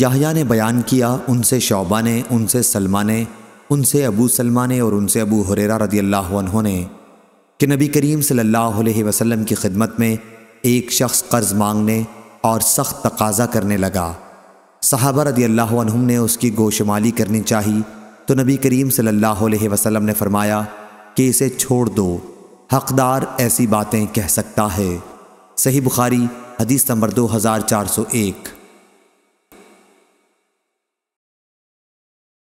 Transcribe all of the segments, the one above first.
याहिया ने बयान किया उनसे शोबा ने उनसे सलमा ने उनसे अबू सलमा ने और उनसे अबू हुरेरा रदी अल्लाह ने कि नबी करीम सल्लल्लाहु अलैहि वसल्लम की खिदमत में एक शख्स कर्ज़ मांगने और सख्त तकाजा करने लगा सहाबा रदी अल्लाह ने उसकी गोशमाली करनी चाही तो नबी करीम सल्लल्लाहु अलैहि वसल्लम ने फरमाया कि इसे छोड़ दो हकदार ऐसी बातें कह सकता है सही बुखारी हदीस नंबर दो हज़ार चार सौ एक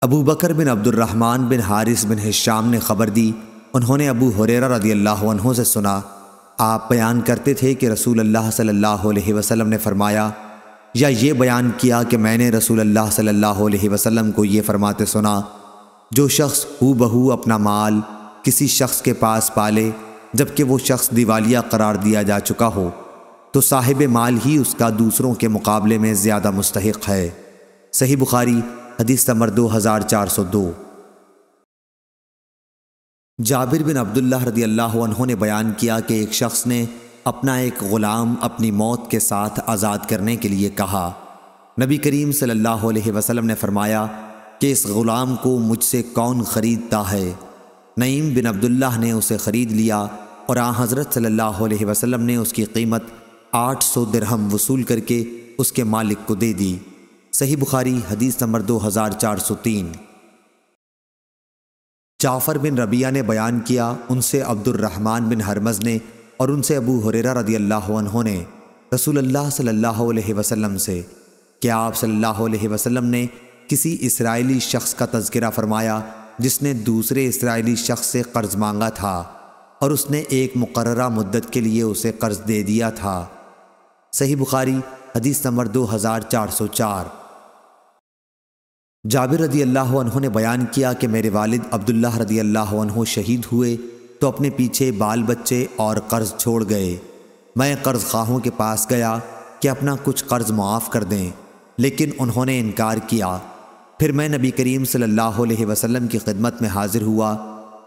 अबू बकर बिन अब्दुलरहमान बिन हारिस बिन हिशाम ने खबर दी उन्होंने अबू हुरेरा रदी अल्लाह से सुना आप बयान करते थे कि रसूल अल्लाह सल्लल्लाहु अलैहि वसल्लम ने फरमाया या ये बयान किया कि मैंने रसूल अल्लाह सल्लल्लाहु अलैहि वसल्लम को ये फरमाते सुना जो शख्स हु बहू अपना माल किसी शख्स के पास पाले जबकि वो शख्स दिवालिया करार दिया जा चुका हो तो साहिब माल ही उसका दूसरों के मुकाबले में ज़्यादा मुस्तक है सही बुखारी हदीस नंबर दो हज़ार चार सौ दो जाबिर बिन अब्दुल्ला रदी अल्लाह ने बयान किया कि एक शख्स ने अपना एक ग़ुलाम अपनी मौत के साथ आज़ाद करने के लिए कहा नबी करीम सल्लल्लाहु अलैहि वसल्लम ने फरमाया कि इस ग़ुलाम को मुझसे कौन ख़रीदता है नईम बिन अब्दुल्ला ने उसे ख़रीद लिया और आ हज़रत सल्लल्लाहु अलैहि वसल्लम ने उसकी कीमत आठ सौ दरहम वसूल करके उसके मालिक को दे दी सही बुखारी हदीस नंबर 2403 जाफ़र बिन रबिया ने बयान किया उनसे अब्दुलरहमान बिन हरमज़ ने और उनसे अबू हुरेरा रदी अल्लाह ने रसूलुल्लाह सल्लल्लाहु अलैहि वसल्लम से क्या आप सल्लल्लाहु अलैहि वसल्लम ने किसी इसराइली शख्स का तस्करा फरमाया जिसने दूसरे इसराइली शख्स से कर्ज़ मांगा था और उसने एक مقررہ مدت के लिए उसे कर्ज़ दे दिया था सही बुखारी हदीस نمبر 2404 जाबिर रदी अल्लाह ने बयान किया कि मेरे वालिद अब्दुल्लाह रदी अल्लाह शहीद हुए तो अपने पीछे बाल बच्चे और कर्ज़ छोड़ गए मैं कर्ज़ खाहों के पास गया कि अपना कुछ कर्ज़ माफ़ कर दें लेकिन उन्होंने इनकार किया फिर मैं नबी करीम सल्लल्लाहु अलैहि वसल्लम की खिदमत में हाज़िर हुआ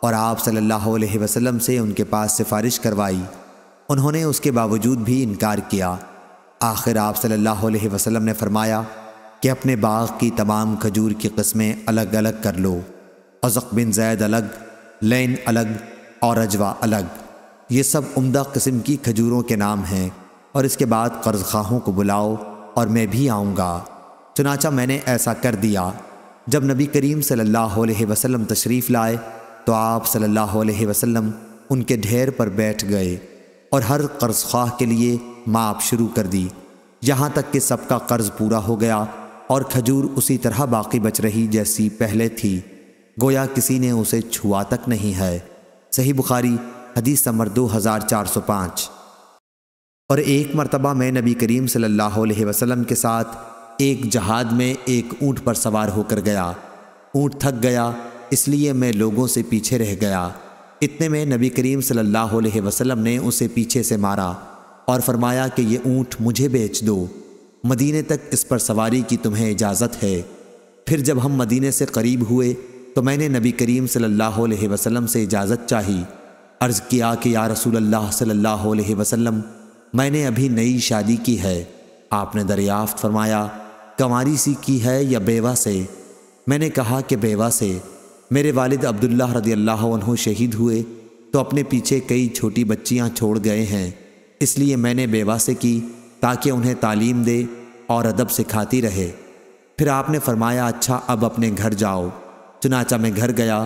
और आप सल्लल्लाहु अलैहि वसल्लम से उनके पास सिफारिश करवाई उन्होंने उसके बावजूद भी इनकार किया आखिर आप सल्लल्लाहु अलैहि वसल्लम ने फरमाया कि अपने बाग की तमाम खजूर की कस्में अलग अलग कर लो अज़क बिन जैद अलग लैन अलग और अजवा अलग ये सब उम्दा कस्म की खजूरों के नाम हैं और इसके बाद कर्ज खाहों को बुलाओ और मैं भी आऊँगा चुनाचा मैंने ऐसा कर दिया जब नबी करीम सल्लल्लाहु अलैहि वसल्लम तशरीफ़ लाए तो आप सल्लल्लाहु अलैहि वसल्लम उनके ढेर पर बैठ गए और हर कर्ज ख्वाह के लिए माप शुरू कर दी यहाँ तक कि सबका कर्ज पूरा हो गया और खजूर उसी तरह बाकी बच रही जैसी पहले थी गोया किसी ने उसे छुआ तक नहीं है सही बुखारी हदीस नंबर दो हज़ार चार सौ पाँच और एक मरतबा मैं नबी करीम सल्लल्लाहु अलैहि वसल्लम के साथ एक जहाद में एक ऊँट पर सवार होकर गया ऊँट थक गया इसलिए मैं लोगों से पीछे रह गया इतने में नबी करीम सल्लल्लाहु अलैहि वसल्लम ने उसे पीछे से मारा और फरमाया कि ये ऊँट मुझे बेच दो मदीने तक इस पर सवारी की तुम्हें इजाज़त है फिर जब हम मदीने से करीब हुए तो मैंने नबी करीम सल्लल्लाहु अलैहि वसल्लम से इजाज़त चाही अर्ज़ किया कि या रसूल अल्लाह सल्लल्लाहु अलैहि वसल्लम मैंने अभी नई शादी की है आपने दरियाफ्त फरमाया कंवारी सी की है या बेवा से मैंने कहा कि बेवा से मेरे वालिद अब्दुल्ला रदी अल्लाह शहीद हुए तो अपने पीछे कई छोटी बच्चियां छोड़ गए हैं इसलिए मैंने बेवा से की ताकि उन्हें तालीम दे और अदब सिखाती रहे फिर आपने फरमाया अच्छा अब अपने घर जाओ चुनाचा मैं घर गया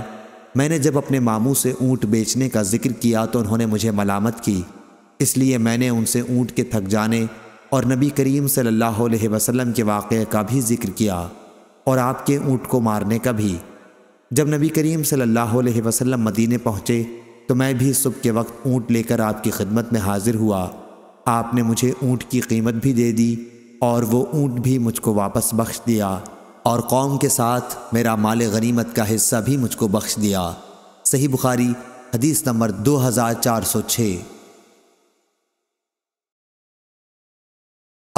मैंने जब अपने मामू से ऊँट बेचने का जिक्र किया तो उन्होंने मुझे मलामत की इसलिए मैंने उनसे ऊँट के थक जाने और नबी करीम सल्लल्लाहु अलैहि वसल्लम के वाक़े का भी जिक्र किया और आपके ऊँट को मारने का भी जब नबी करीम सल्लल्लाहु अलैहि वसल्लम मदीने पहुँचे तो मैं भी सुबह के वक्त ऊँट लेकर आपकी खिदमत में हाजिर हुआ आपने मुझे ऊँट की कीमत भी दे दी और वो ऊँट भी मुझको वापस बख्श दिया और कौम के साथ मेरा माल गनीमत का हिस्सा भी मुझको बख्श दिया सही बुखारी हदीस नंबर दो हज़ार चार सौ छः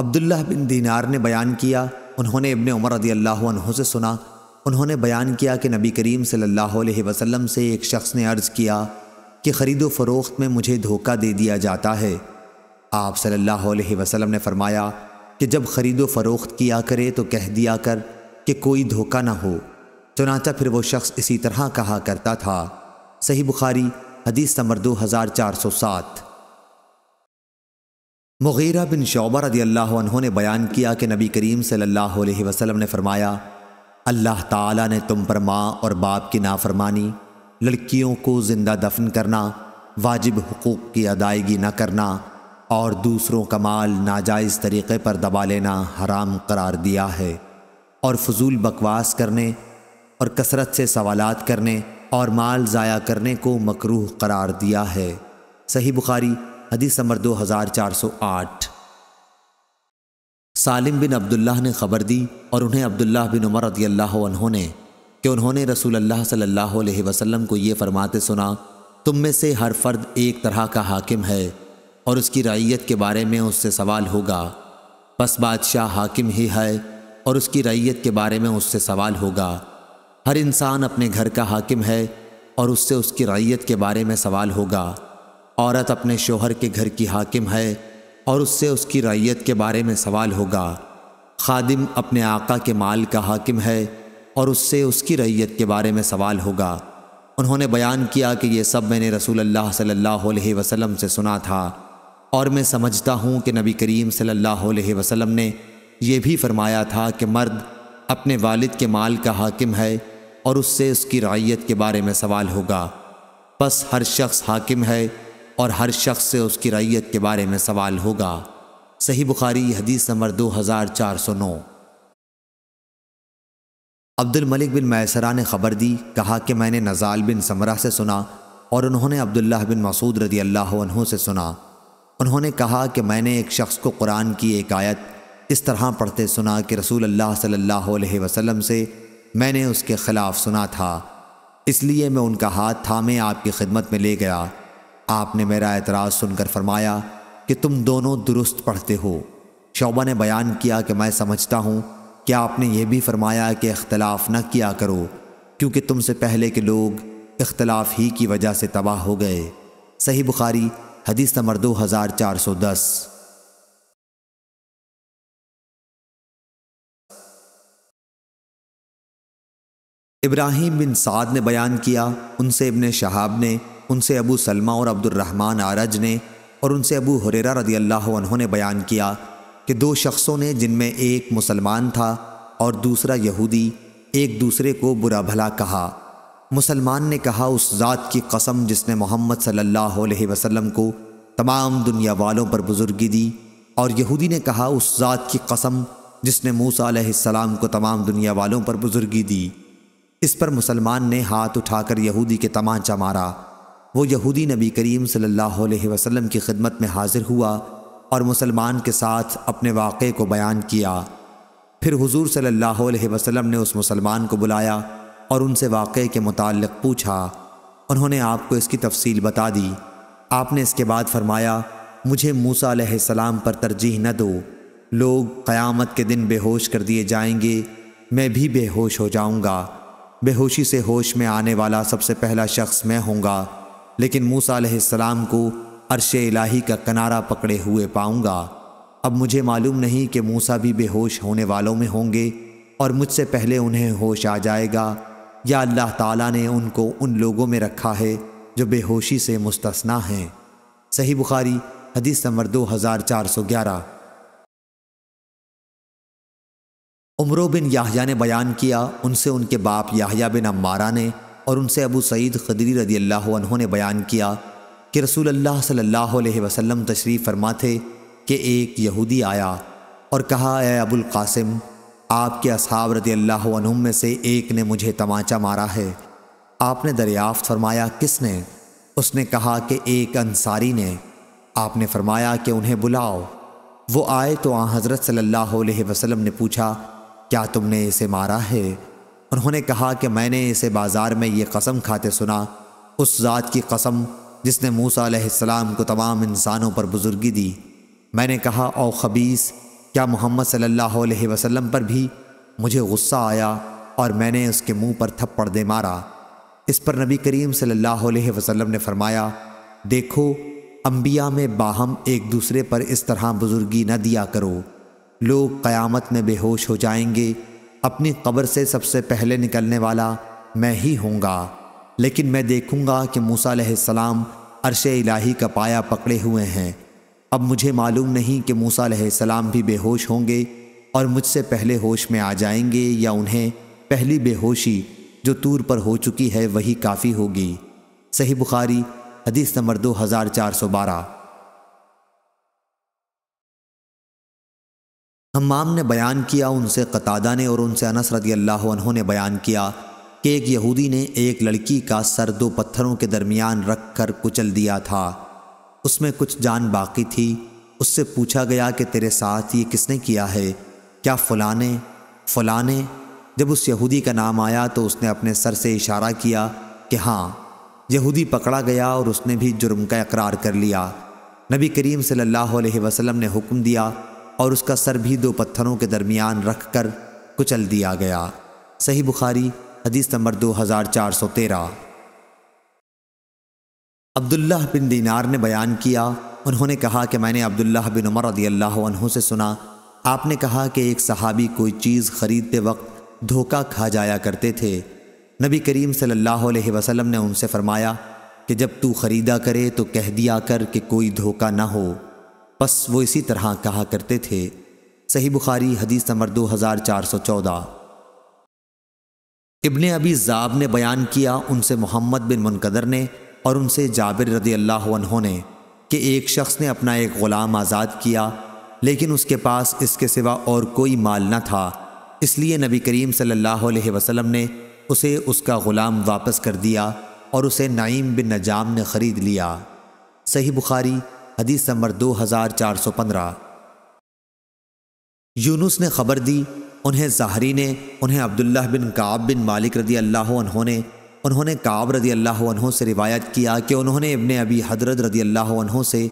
अब्दुल्ला बिन दीनार ने बयान किया उन्होंने इबन उमर रदी अल्लाह से सुना उन्होंने बयान किया कि नबी करीम सल्लल्लाहु अलैहि वसल्लम से एक शख्स ने अर्ज़ किया कि ख़रीदो फ़रोख्त में मुझे धोखा दे दिया जाता है आप सल्लल्लाहु अलैहि वसल्लम ने फरमाया कि जब ख़रीदो फ़रोख्त किया करे तो कह दिया कर कि कोई धोखा ना हो चुनाचा फिर वो शख्स इसी तरह कहा करता था सही बुखारी हदीस नंबर दो हज़ार चार सौ सात मुगीरा बिन शौबा रदी अल्लाह ने बयान किया कि नबी करीम सल्लल्लाहु अलैहि वसल्लम ने फरमाया अल्लाह ताला ने तुम पर माँ और बाप की नाफरमानी लड़कियों को ज़िंदा दफन करना वाजिब हकूक़ की अदायगी न करना और दूसरों का माल नाजायज़ तरीक़े पर दबा लेना हराम करार दिया है और फजूल बकवास करने और कसरत से सवालात करने और माल ज़ाया करने को मकरूह करार दिया है सही बुखारी हदीस नंबर दो हज़ार चार सौ आठ सालिम बिन अब्दुल्लाह ने ख़बर दी और उन्हें अब्दुल्लाह बिन उमर रदी अल्लाह ने कि उन्होंने रसूल अल्लाह सल्लल्लाहु अलैहि वसल्लम को ये फरमाते सुना तुम में से हर फर्द एक तरह का हाकिम है और उसकी रैयत के बारे में उससे सवाल होगा बस बादशाह हाकिम ही है और उसकी रैयत के बारे में उससे सवाल होगा हर इंसान अपने घर का हाकिम है और उससे उसकी रैयत के बारे में सवाल होगा औरत अपने शोहर के घर की हाकिम है और उससे उसकी रैयत के बारे में सवाल होगा खादिम अपने आका के माल का हाकिम है और उससे उसकी रैयत के बारे में सवाल होगा उन्होंने बयान किया कि ये सब मैंने रसूल अल्लाह सल्लल्लाहु अलैहि वसल्लम से सुना था और मैं समझता हूँ कि नबी करीम सल्लल्लाहु अलैहि वसल्लम ने यह भी फरमाया था कि मर्द अपने वालिद के माल का हाकिम है और उससे उसकी रायत के बारे में सवाल होगा बस हर शख्स हाकिम है और हर शख्स से उसकी रैयत के बारे में सवाल होगा सही बुखारी हदीस नंबर दो हज़ार चार सौ नौ अब्दुल मलिक बिन मैसरा ने खबर दी कहा कि मैंने नज़ाल बिन समरा से सुना और उन्होंने अब्दुल्ला बिन मसूद रदी अल्लाह से सुना उन्होंने कहा कि मैंने एक शख्स को कुरान की एक आयत इस तरह पढ़ते सुना कि रसूल अल्लाह सल्लल्लाहु अलैहि वसल्लम से मैंने उसके ख़िलाफ़ सुना था इसलिए मैं उनका हाथ थामे आपकी खिदमत में ले गया आपने मेरा एतराज़ सुनकर फरमाया कि तुम दोनों दुरुस्त पढ़ते हो शोबा ने बयान किया कि मैं समझता हूँ कि आपने यह भी फरमाया कि अख्तलाफ न किया करो क्योंकि तुमसे पहले के लोग इख्तलाफ ही की वजह से तबाह हो गए सही बुखारी हदीस नंबर दो हज़ार चार सौ दस इब्राहिम बिन साद ने बयान किया उनसे इब्ने शहाब ने उनसे अबू सलमा और रहमान आरज ने और उनसे अबू हुरेरा रदी अल्लाह ने बयान किया कि दो शख्सों ने जिनमें एक मुसलमान था और दूसरा यहूदी एक दूसरे को बुरा भला कहा मुसलमान ने कहा उस ज़ात की कसम जिसने मोहम्मद सल्लल्लाहु अलैहि वसल्लम को तमाम दुनिया वालों पर बुजुर्गी दी और यहूदी ने कहा उस ज़ात की कसम जिसने मूसा अलैहिस्सलाम को तमाम दुनिया वालों पर बुजुर्गी दी इस पर मुसलमान ने हाथ उठाकर यहूदी के तमाचा मारा वो यहूदी नबी करीम सल्लल्लाहु अलैहि वसल्लम की खिदमत में हाजिर हुआ और मुसलमान के साथ अपने वाक़े को बयान किया फिर हुजूर सल्लल्लाहु अलैहि वसल्लम ने उस मुसलमान को बुलाया और उनसे वाक़े के मुतक़ पूछा उन्होंने आपको इसकी तफसील बता दी आपने इसके बाद फरमाया मुझे मूसा सलाम पर तरजीह न दो लोग क़यामत के दिन बेहोश कर दिए जाएंगे मैं भी बेहोश हो जाऊंगा बेहोशी से होश में आने वाला सबसे पहला शख्स मैं होऊंगा लेकिन मूसा सलाम को अरश इलाही का किनारा पकड़े हुए पाऊंगा अब मुझे मालूम नहीं कि मूसा भी बेहोश होने वालों में होंगे और मुझसे पहले उन्हें होश आ जाएगा या अल्लाह ताला ने उनको उन लोगों में रखा है जो बेहोशी से मुस्तना हैं सही बुखारी हदीस नंबर दो हज़ार चार सौ ग्यारह बिन याहिया ने बयान किया उनसे उनके बाप याहिया बिन अम्मारा ने और उनसे अबू सईद खदरी रदी अल्लाह ने बयान किया कि रसूल अल्लाह सल्लल्लाहु अलैहि वसल्लम तशरीफ़ फरमा थे कि एक यहूदी आया और कहा ए अबुल कासिम आपके असाब रदी अल्लाह में से एक ने मुझे तमाचा मारा है आपने दरियाफ्त फरमाया किसने उसने कहा कि एक अंसारी ने आपने फरमाया कि उन्हें बुलाओ वो आए तो आ हज़रत सल्ला वसल्लम ने पूछा क्या तुमने इसे मारा है उन्होंने कहा कि मैंने इसे बाज़ार में ये कसम खाते सुना उस ज़ात की कसम जिसने मूसा को तमाम इंसानों पर बुज़ुर्गी दी मैंने कहा ओ खबीस क्या मोहम्मद सल्लल्लाहु अलैहि वसल्लम पर भी मुझे गुस्सा आया और मैंने उसके मुंह पर थप्पड़ दे मारा इस पर नबी करीम सल्लल्लाहु अलैहि वसल्लम ने फरमाया देखो अम्बिया में बाहम एक दूसरे पर इस तरह बुजुर्गी न दिया करो लोग क़यामत में बेहोश हो जाएंगे अपनी कब्र से सबसे पहले निकलने वाला मैं ही होंगा लेकिन मैं देखूंगा कि मूसा सलाम अरश इलाही का पाया पकड़े हुए हैं अब मुझे मालूम नहीं कि मूसा सलाम भी बेहोश होंगे और मुझसे पहले होश में आ जाएंगे या उन्हें पहली बेहोशी जो तूर पर हो चुकी है वही काफ़ी होगी सही बुखारी हदीस नंबर दो हज़ार चार सौ बारह हमाम ने बयान किया उनसे कतादा ने और उनसे अनस रदी अल्लाह ने बयान किया कि एक यहूदी ने एक लड़की का सर दो पत्थरों के दरमियान रख कर कुचल दिया था उसमें कुछ जान बाकी थी उससे पूछा गया कि तेरे साथ ये किसने किया है क्या फलाने फलाने जब उस यहूदी का नाम आया तो उसने अपने सर से इशारा किया कि हाँ यहूदी पकड़ा गया और उसने भी जुर्म का इकरार कर लिया नबी करीम सल्लल्लाहु अलैहि वसल्लम ने हुक्म दिया और उसका सर भी दो पत्थरों के दरमियान रख कर कुचल दिया गया सही बुखारी हदीस नंबर दो हज़ार चार सौ तेरह अब्दुल्ला बिन दीनार ने बयान किया उन्होंने कहा कि मैंने अब्दुल्ला बिन उमर रदी अल्लाह से सुना आपने कहा कि एक सहाबी कोई चीज़ ख़रीदते वक्त धोखा खा जाया करते थे नबी करीम सल्लल्लाहु अलैहि वसल्लम ने उनसे फरमाया कि जब तू ख़रीदा करे तो कह दिया कर कि कोई धोखा ना हो बस वो इसी तरह कहा करते थे सही बुखारी हदीस नंबर दो हज़ार चार सौ चौदह इबन अबी ज़ाब ने बयान किया उनसे मोहम्मद बिन मुनकदर ने और उनसे जाबिर रदी अल्लाह उन्होंने कि एक शख्स ने अपना एक ग़ुलाम आज़ाद किया लेकिन उसके पास इसके सिवा और कोई माल न था इसलिए नबी करीम सल्लल्लाहु अलैहि वसल्लम ने उसे उसका ग़ुलाम वापस कर दिया और उसे नाइम बिन नजाम ने ख़रीद लिया सही बुखारी हदीस नंबर दो हज़ार चार सौ पंद्रह यूनुस ने खबर दी उन्हें ज़ाहरी ने उन्हें अब्दुल्ला बिन काब बिन मालिक रदी अल्लाह ने उन्होंने काब रदी अल्लाह से रिवायत किया कि उन्होंने इबन अबी हजरत रदी अल्लाह से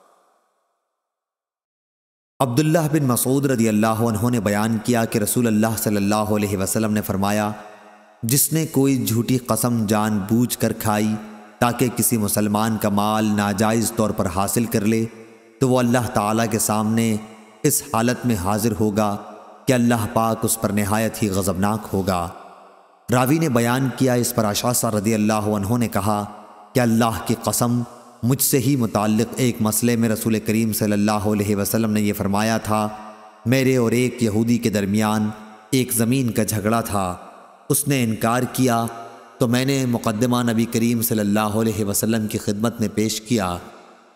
अब्दुल्ला बिन मसूद रदी अल्लाह ने बयान किया कि रसूल अल्लाह सल्लल्लाहु अलैहि वसल्लम ने फरमाया जिसने कोई झूठी कसम जानबूझ कर खाई ताकि किसी मुसलमान का माल नाजायज़ तौर पर हासिल कर ले तो वह अल्लाह ताला के सामने इस हालत में हाजिर होगा कि अल्लाह पाक उस पर नहायत ही गज़बनाक होगा रावी ने बयान किया इस पर आशासा रदी अल्लाह ने कहा कि अल्लाह की कसम मुझसे ही मुतक़ एक मसले में रसूल करीम सल्ह वसलम ने यह फरमाया था मेरे और एक यहूदी के दरमियान एक ज़मीन का झगड़ा था उसने इनकार किया तो मैंने मुकदमा नबी करीम सल्ह वसलम की खिदमत में पेश किया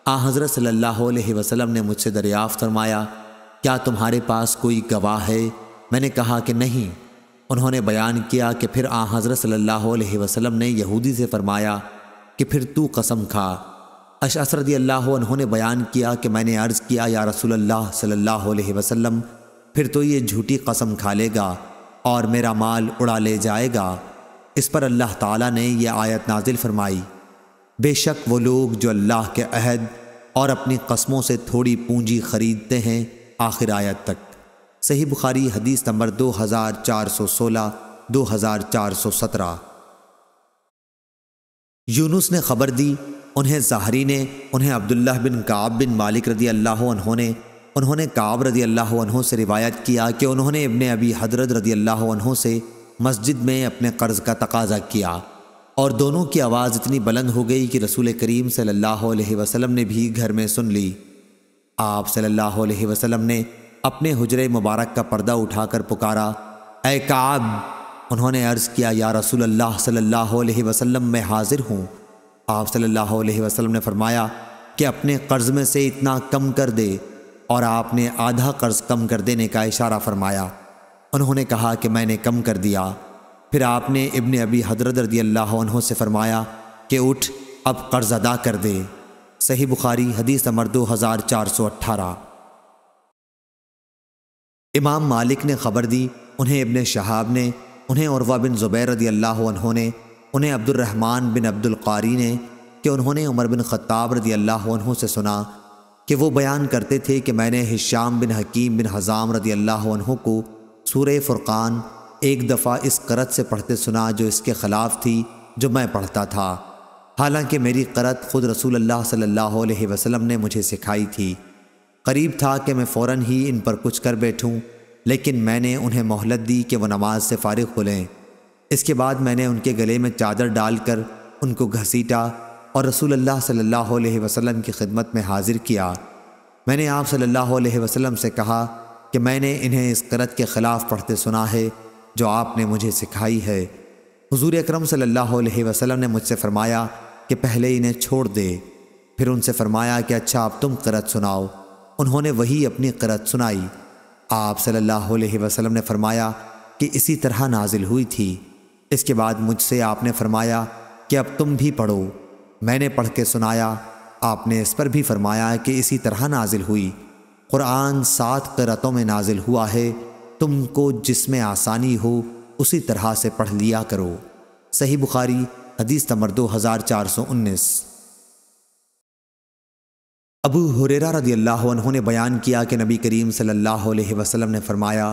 आ हज़रत सल्लल्लाहु अलैहि वसल्लम ने मुझसे दरियाफ़त फरमाया क्या तुम्हारे पास कोई गवाह है मैंने कहा कि नहीं उन्होंने बयान किया कि फिर आ हज़रत सल्लल्लाहु अलैहि वसल्लम ने यहूदी से फरमाया कि फिर तू कसम खा अशअस रदी अल्लाह उन्होंने बयान किया कि मैंने अर्ज़ किया या अल्लाह सल्लल्लाहु अलैहि वसल्लम फिर तो ये झूठी कसम खा लेगा और मेरा माल उड़ा ले जाएगा इस पर अल्लाह ताला ने यह आयत नाजिल फरमाई बेशक वो लोग जो अल्लाह के अहद और अपनी कस्मों से थोड़ी पूंजी खरीदते हैं आखिर आयत तक सही बुखारी हदीस नंबर दो हज़ार चार सौ सोलह दो हज़ार चार सौ सत्रह ने खबर दी उन्हें ज़ाहरी ने उन्हें अब्दुल्ला बिन काब बिन मालिक रदी अल्लाह ने उन्होंने काब रदी अल्लाह से रिवायत किया कि उन्होंने इबन अबी हजरत रदी अल्लाह से मस्जिद में अपने कर्ज़ का तकाजा किया और दोनों की आवाज़ इतनी बुलंद हो गई कि रसूल करीम सल्लल्लाहु अलैहि वसल्लम ने भी घर में सुन ली आप सल्लल्लाहु अलैहि वसल्लम ने अपने हजरे मुबारक का पर्दा उठाकर पुकारा ए काब उन्होंने अर्ज़ किया या रसूल अल्लाह सल्लल्लाहु अलैहि वसल्लम मैं हाज़िर हूँ आप सल्लल्लाहु अलैहि वसल्लम ने फरमाया कि अपने कर्ज़ में से इतना कम कर दे और आपने आधा कर्ज़ कम कर देने का इशारा फरमाया उन्होंने कहा कि मैंने कम कर दिया फिर आपने इबन अबी हजरत रदी अल्लाह से फरमाया कि उठ अब कर्ज़ अदा कर दे सही बुखारी हदीस नंबर दो हज़ार चार सौ अट्ठारह इमाम मालिक ने ख़बर दी उन्हें इबन शहाब ने उन्हें औरवा बिन ज़ुबैर रदी अल्लाह ने उन्हें रहमान बिन अब्दुल्कारी ने कि उन्होंने उमर बिन ख़त्ताब रदी अल्लाह से सुना कि वो बयान करते थे कि मैंने हिशाम बिन हकीम बिन हज़ाम रदी अल्लाह को सूर फ़ुरकान एक दफ़ा इस करत से पढ़ते सुना जो इसके ख़िलाफ़ थी जो मैं पढ़ता था हालांकि मेरी करत ख़ुद रसूल अल्लाह सल्लल्लाहु अलैहि वसल्लम ने मुझे सिखाई थी करीब था कि मैं फ़ौर ही इन पर कुछ कर बैठूँ लेकिन मैंने उन्हें मोहलत दी कि वह नमाज से फ़ारिग हो लें इसके बाद मैंने उनके गले में चादर डालकर उनको घसीटा और रसूल अल्लाह सल्लल्लाहु अलैहि वसल्लम की खिदमत में हाजिर किया मैंने आप सल्लल्लाहु अलैहि वसल्लम से कहा कि मैंने इन्हें इस करत के ख़िलाफ़ पढ़ते सुना है जो आपने मुझे सिखाई है हुजूर अकरम सल्लल्लाहु अलैहि वसल्लम ने मुझसे फ़रमाया कि पहले इन्हें छोड़ दे फिर उनसे फ़रमाया कि अच्छा आप तुम करत सुनाओ उन्होंने वही अपनी करत सुनाई आप सल्लल्लाहु अलैहि वसल्लम ने फरमाया कि इसी तरह नाजिल हुई थी इसके बाद मुझसे आपने फरमाया कि अब तुम भी पढ़ो मैंने पढ़ के सुनाया आपने इस पर भी फरमाया कि इसी तरह नाजिल हुई क़ुरान सात करतों में नाजिल हुआ है तुमको जिसमें आसानी हो उसी तरह से पढ़ लिया करो सही बुखारी हदीस नंबर दो हज़ार चार सौ उन्नीस अबू हुरेरा रदी अल्लाह ने बयान किया कि नबी करीम सल्लल्लाहु अलैहि वसल्लम ने फरमाया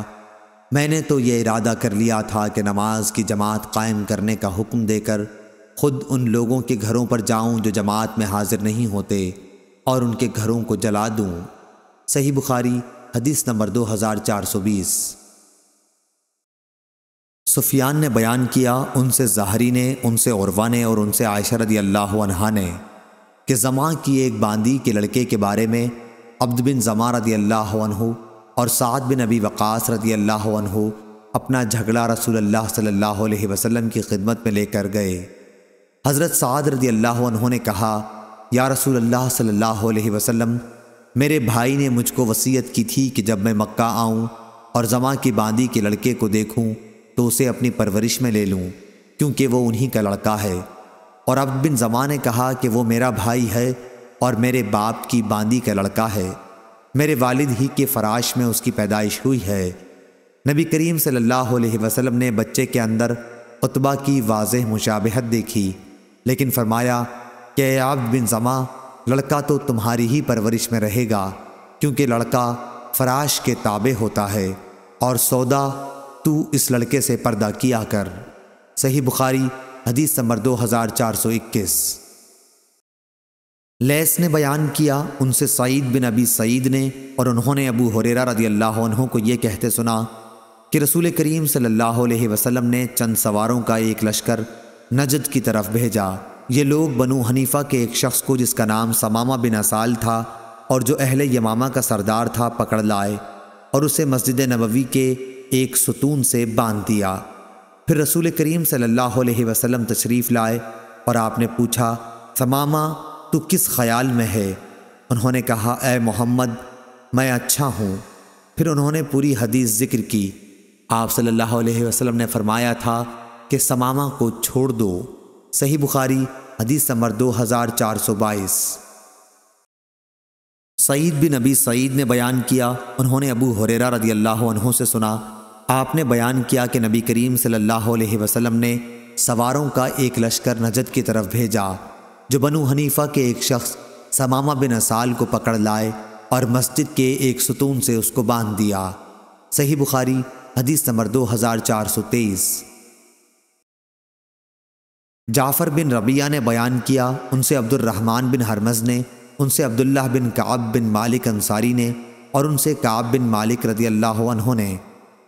मैंने तो ये इरादा कर लिया था कि नमाज की जमात कायम करने का हुक्म देकर ख़ुद उन लोगों के घरों पर जाऊं जो जमात में हाजिर नहीं होते और उनके घरों को जला दूं सही बुखारी हदीस नंबर दो हज़ार चार सौ बीस सुफियान ने बयान किया उनसे जहरी ने उनसे औरवा ने और उनसे आयशा रदी अल्लाह ने कि जमा की एक बांदी के लड़के के बारे में अब्द बिन जमा रदी अल्लाह और साद बिन अबी वक़ास रदी अल्लाह अपना झगड़ा रसूल अल्लाह सल्लल्लाहु अलैहि वसल्लम की खिदमत में लेकर गए हज़रत साद रदी अल्लाह ने कहा या रसूल अल्लाह सल्लल्लाहु अलैहि वसल्लम मेरे भाई ने मुझको वसीयत की थी कि जब मैं मक्का आऊँ और जमा की बांदी के लड़के को देखूँ तो उसे अपनी परवरिश में ले लूँ क्योंकि वो उन्हीं का लड़का है और अब बिन जमा ने कहा कि वो मेरा भाई है और मेरे बाप की बांदी का लड़का है मेरे वालिद ही के फराश में उसकी पैदाइश हुई है नबी करीम सल्लल्लाहु अलैहि वसल्लम ने बच्चे के अंदर उतबा की वाज मुशाबहत देखी लेकिन फरमाया कि आप बिन जमा लड़का तो तुम्हारी ही परवरिश में रहेगा क्योंकि लड़का फराश के ताबे होता है और सौदा तू इस लड़के से पर्दा किया कर सही बुखारी हदीस नंबर 2421 लैस ने बयान किया उनसे सईद बिन अबी सईद ने और उन्होंने अबू हुरेरा रदी अल्लाह को ये कहते सुना कि रसूल करीम सल्लल्लाहु अलैहि वसल्लम ने चंद सवारों का एक लश्कर नजद की तरफ भेजा ये लोग बनु हनीफा के एक शख्स को जिसका नाम समामा बिन असाल था और जो अहल यमामा का सरदार था पकड़ लाए और उसे मस्जिद नबवी के एक सुतून से बांध दिया फिर रसूल करीम सल्लल्लाहु अलैहि वसल्लम तशरीफ़ लाए और आपने पूछा समामा तू किस ख्याल में है उन्होंने कहा ए मोहम्मद मैं अच्छा हूँ फिर उन्होंने पूरी हदीस ज़िक्र की आप सल्लल्लाहु अलैहि वसल्लम ने फरमाया था कि समामा को छोड़ दो सही बुखारी हदीस नंबर दो हज़ार चार सौ बाईस सईद बिन नबी सईद ने बयान किया उन्होंने अबू हुरेरा रदी अल्लाह से सुना आपने बयान किया कि नबी करीम सल्लल्लाहु अलैहि वसल्लम ने सवारों का एक लश्कर नजद की तरफ भेजा जो बनु हनीफा के एक शख्स समामा बिन असाल को पकड़ लाए और मस्जिद के एक सुतून से उसको बांध दिया सही बुखारी हदीस नंबर दो हज़ार चार सौ तेईस जाफ़र बिन रबिया ने बयान किया उनसे अब्दुलरहमान बिन हरमज़ ने उनसे अब्दुल्ला बिन काब बिन मालिक अंसारी ने और उनसे काब बिन मालिक रदी अल्लाह ने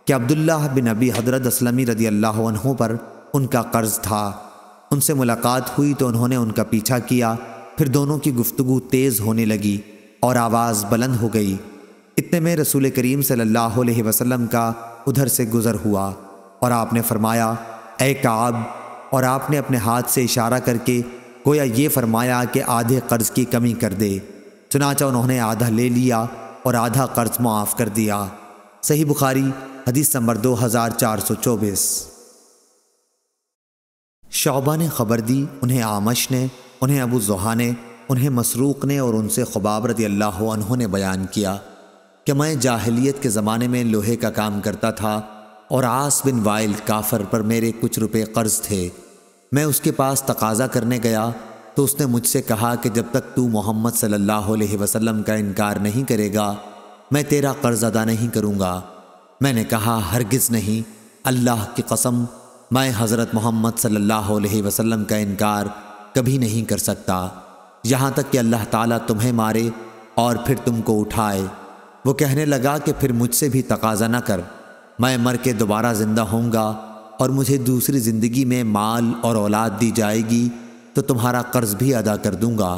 कि अब्दुल्लाह बिन अबी हजरत असलमी रदी अल्लाह पर उनका कर्ज था उनसे मुलाकात हुई तो उन्होंने उनका पीछा किया फिर दोनों की गुफ्तु तेज़ होने लगी और आवाज़ बुलंद हो गई इतने में रसूल करीम सल्लल्लाहु अलैहि वसल्लम का उधर से गुज़र हुआ और आपने फरमाया ए काब और आपने अपने हाथ से इशारा करके गोया ये फरमाया कि आधे कर्ज की कमी कर दे चुनाचा उन्होंने आधा ले लिया और आधा कर्ज मुआफ़ कर दिया सही बुखारी हदीस नंबर दो हज़ार चार सौ चौबीस शौबा ने खबर दी उन्हें आमश ने उन्हें अबू जुहा ने उन्हें मसरूक ने और उनसे खुबाब रदी अल्लाह ने बयान किया कि मैं जाहलीत के ज़माने में लोहे का काम करता था और आस बिन वाइल काफर पर मेरे कुछ रुपए कर्ज थे मैं उसके पास तकाजा करने गया तो उसने मुझसे कहा कि जब तक तू मोहम्मद सल्लल्लाहु अलैहि वसल्लम का इनकार नहीं करेगा मैं तेरा कर्ज अदा नहीं करूँगा मैंने कहा हरगिज़ नहीं अल्लाह की कसम मैं हज़रत मोहम्मद सल्लल्लाहु अलैहि वसल्लम का इनकार कभी नहीं कर सकता यहाँ तक कि अल्लाह ताला तुम्हें मारे और फिर तुमको उठाए वो कहने लगा कि फिर मुझसे भी तकाजा ना कर मैं मर के दोबारा ज़िंदा होऊंगा और मुझे दूसरी ज़िंदगी में माल और औलाद दी जाएगी तो तुम्हारा कर्ज भी अदा कर दूँगा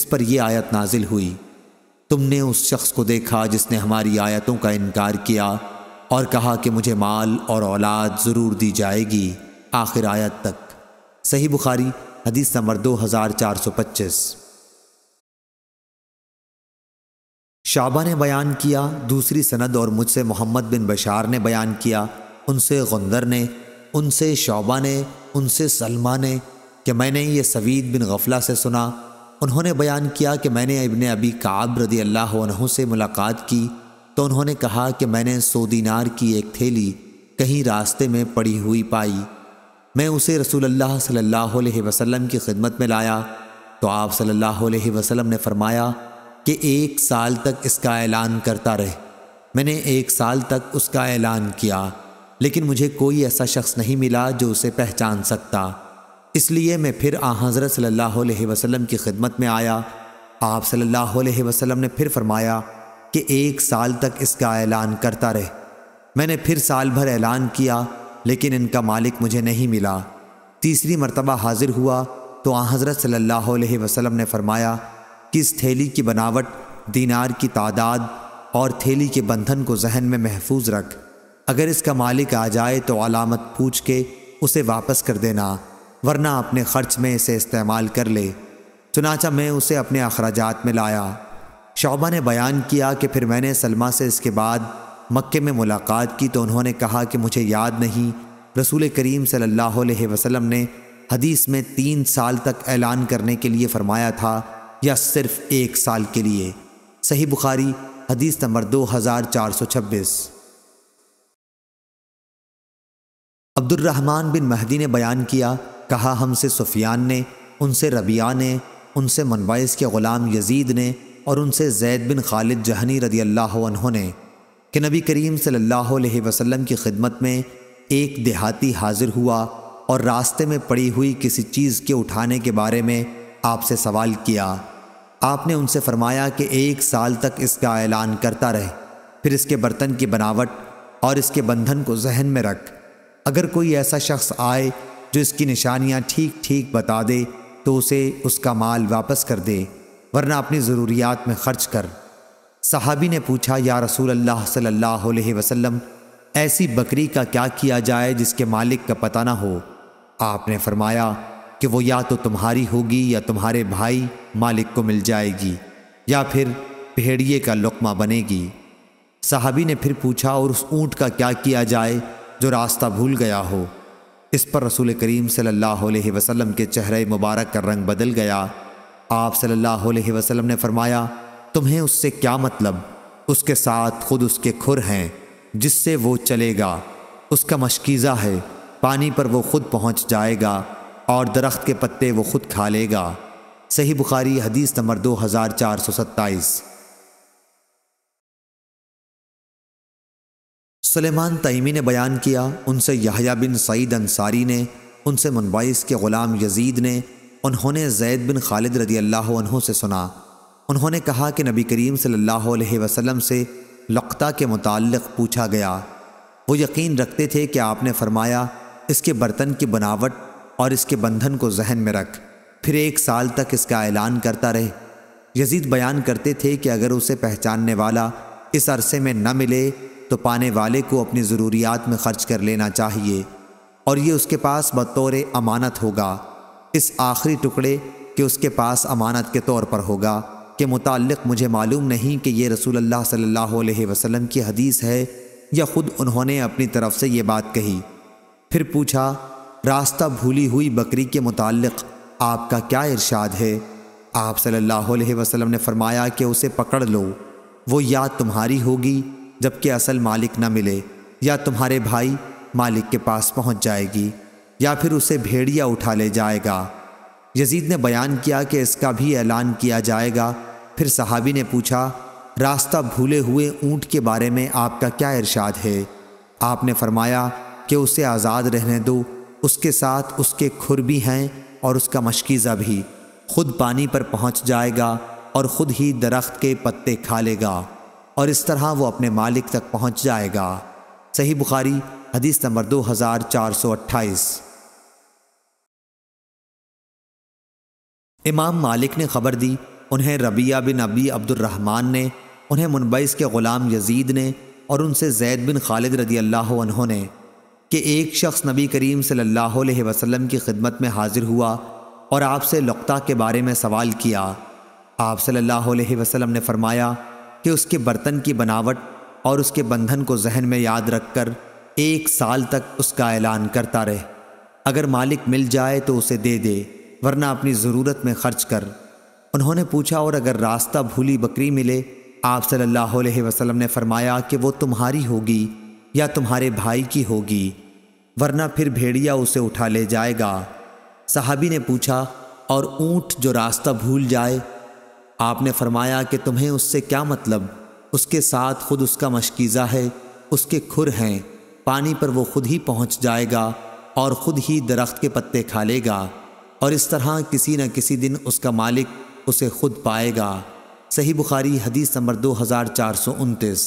इस पर यह आयत नाजिल हुई तुमने उस शख्स को देखा जिसने हमारी आयतों का इनकार किया और कहा कि मुझे माल और औलाद ज़रूर दी जाएगी आखिर आयत तक सही बुखारी हदीस नंबर दो हज़ार चार सौ पच्चीस शाबा ने बयान किया दूसरी सनद और मुझसे मोहम्मद बिन बशार ने बयान किया उनसे गंदर ने उनसे शोबा ने उनसे सलमा ने कि मैंने ये सवीद बिन गफला से सुना उन्होंने बयान किया कि मैंने इबन अबी काब रदी अल्लाह से मुलाकात की तो उन्होंने कहा कि मैंने सोदीनार दीनार की एक थैली कहीं रास्ते में पड़ी हुई पाई मैं उसे रसूल अल्लाह सल्लल्लाहु अलैहि वसल्लम की खिदमत में लाया तो आप सल्लल्लाहु अलैहि वसल्लम ने फरमाया कि एक साल तक इसका ऐलान करता रहे मैंने एक साल तक उसका ऐलान किया लेकिन मुझे कोई ऐसा शख्स नहीं मिला जो उसे पहचान सकता इसलिए मैं फिर आ हज़रत सल्लल्लाहु अलैहि वसल्लम की खिदमत में आया आप सल्लल्लाहु अलैहि वसल्लम ने फिर फरमाया कि एक साल तक इसका ऐलान करता रहे मैंने फिर साल भर ऐलान किया लेकिन इनका मालिक मुझे नहीं मिला तीसरी मरतबा हाजिर हुआ तो आ हज़रत सल्लल्लाहु अलैहि वसल्लम ने फरमाया कि इस थैली की बनावट दीनार की तादाद और थैली के बंधन को जहन में महफूज रख अगर इसका मालिक आ जाए तो अलामत पूछ के उसे वापस कर देना वरना अपने खर्च में इसे इस्तेमाल कर ले चुनाचा मैं उसे अपने अखराज में लाया शोबा ने बयान किया कि फिर मैंने सलमा से इसके बाद मक्के में मुलाकात की तो उन्होंने कहा कि मुझे याद नहीं रसूल करीम सल्लल्लाहु अलैहि वसल्लम ने हदीस में तीन साल तक ऐलान करने के लिए फरमाया था या सिर्फ एक साल के लिए सही बुखारी हदीस नंबर दो हज़ार चार सौ छब्बीस अब्दुलरहमान बिन महदी ने बयान किया कहा हमसे सुफियान ने उनसे रबिया ने उनसे मनवाइस के ग़ुलाम यजीद ने और उनसे जैद बिन खालिद जहनी रदी अल्लाह ने कि नबी करीम सल्लल्लाहु अलैहि वसल्लम की खिदमत में एक देहाती हाजिर हुआ और रास्ते में पड़ी हुई किसी चीज़ के उठाने के बारे में आपसे सवाल किया आपने उनसे फरमाया कि एक साल तक इसका ऐलान करता रहे फिर इसके बर्तन की बनावट और इसके बंधन को जहन में रख अगर कोई ऐसा शख्स आए जो इसकी निशानियाँ ठीक ठीक बता दे तो उसे उसका माल वापस कर दे वरना अपनी ज़रूरियात में ख़र्च कर सहाबी ने पूछा या रसूल अल्लाह सल्लल्लाहु अलैहि वसल्लम ऐसी बकरी का क्या किया जाए जिसके मालिक का पता ना हो आपने फरमाया कि वो या तो तुम्हारी होगी या तुम्हारे भाई मालिक को मिल जाएगी या फिर भेड़िए का लुकमा बनेगी साहबी ने फिर पूछा और उस ऊँट का क्या किया जाए जो रास्ता भूल गया हो इस पर रसूल करीम सल्लल्लाहु अलैहि वसल्लम के चेहरे मुबारक का रंग बदल गया आप सल्लल्लाहु अलैहि वसल्लम ने फरमाया तुम्हें उससे क्या मतलब उसके साथ खुद उसके खुर हैं जिससे वो चलेगा उसका मशकीज़ा है पानी पर वो खुद पहुंच जाएगा और दरख्त के पत्ते वो खुद खा लेगा सही बुखारी हदीस नंबर दो हज़ार चार सौ सत्ताईस सुलेमान तईमी ने बयान किया उनसे यहया बिन सईद अंसारी ने उनसे मुनबाइस के ग़ुलाम यजीद ने उन्होंने जैद बिन खालिद रदी अल्लाह से सुना उन्होंने कहा कि नबी करीम सल्लल्लाहु अलैहि वसल्लम से लक्ता के मुतालिक पूछा गया वो यकीन रखते थे कि आपने फरमाया इसके बर्तन की बनावट और इसके बंधन को जहन में रख फिर एक साल तक इसका ऐलान करता रहे यजीद बयान करते थे कि अगर उसे पहचानने वाला इस अरसे में न मिले तो पाने वाले को अपनी ज़रूरियात में ख़र्च कर लेना चाहिए और ये उसके पास बतौर अमानत होगा इस आखिरी टुकड़े के उसके पास अमानत के तौर पर होगा के मुतालिक मुझे मालूम नहीं कि ये रसूल अल्लाह सल्लल्लाहु अलैहि वसल्लम की हदीस है या ख़ुद उन्होंने अपनी तरफ से ये बात कही फिर पूछा रास्ता भूली हुई बकरी के मुतालिक आपका क्या इरशाद है आप सल्लल्लाहु अलैहि वसल्लम ने फरमाया कि उसे पकड़ लो वो याद तुम्हारी होगी जबकि असल मालिक न मिले या तुम्हारे भाई मालिक के पास पहुंच जाएगी या फिर उसे भेड़िया उठा ले जाएगा यजीद ने बयान किया कि इसका भी ऐलान किया जाएगा फिर सहाबी ने पूछा रास्ता भूले हुए ऊँट के बारे में आपका क्या इरशाद है आपने फरमाया कि उसे आज़ाद रहने दो उसके साथ उसके खुर भी हैं और उसका मशकीज़ा भी खुद पानी पर पहुंच जाएगा और ख़ुद ही दरख्त के पत्ते खा लेगा और इस तरह वो अपने मालिक तक पहुंच जाएगा सही बुखारी हदीस नंबर दो हज़ार चार सौ अट्ठाईस इमाम मालिक ने खबर दी उन्हें रबिया बिन अबी रहमान ने उन्हें मुनबईस के ग़ुलाम यजीद ने और उनसे जैद बिन खालिद रदी अल्लाह ने कि एक शख्स नबी करीम सल्लल्लाहु अलैहि वसल्लम की खिदमत में हाजिर हुआ और आपसे लुकता के बारे में सवाल किया आप सल्लल्लाहु अलैहि वसल्लम ने फरमाया कि उसके बर्तन की बनावट और उसके बंधन को जहन में याद रखकर एक साल तक उसका ऐलान करता रहे अगर मालिक मिल जाए तो उसे दे दे वरना अपनी ज़रूरत में खर्च कर उन्होंने पूछा और अगर रास्ता भूली बकरी मिले आप सल्लल्लाहु अलैहि वसल्लम ने फरमाया कि वो तुम्हारी होगी या तुम्हारे भाई की होगी वरना फिर भेड़िया उसे उठा ले जाएगा साहबी ने पूछा और ऊँट जो रास्ता भूल जाए आपने फरमाया कि तुम्हें उससे क्या मतलब उसके साथ खुद उसका मशकीज़ा है उसके खुर हैं पानी पर वो खुद ही पहुंच जाएगा और ख़ुद ही दरख्त के पत्ते खा लेगा और इस तरह किसी न किसी दिन उसका मालिक उसे खुद पाएगा सही बुखारी हदीस नंबर दो हज़ार चार सौ उनतीस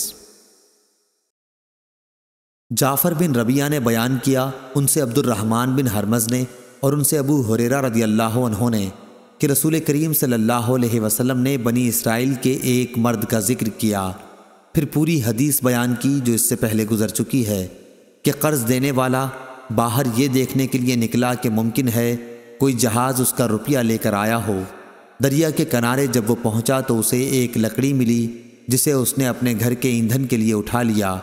जाफ़र बिन रबिया ने बयान किया उनसे अब्दुलरहमान बिन हरमज़ ने और उनसे अबू हुरेरा रदी अल्लाह ने कि रसूल करीम सल्लल्लाहु अलैहि वसल्लम ने बनी इसराइल के एक मर्द का जिक्र किया फिर पूरी हदीस बयान की जो इससे पहले गुजर चुकी है कि कर्ज़ देने वाला बाहर ये देखने के लिए निकला कि मुमकिन है कोई जहाज़ उसका रुपया लेकर आया हो दरिया के किनारे जब वो पहुंचा तो उसे एक लकड़ी मिली जिसे उसने अपने घर के ईंधन के लिए उठा लिया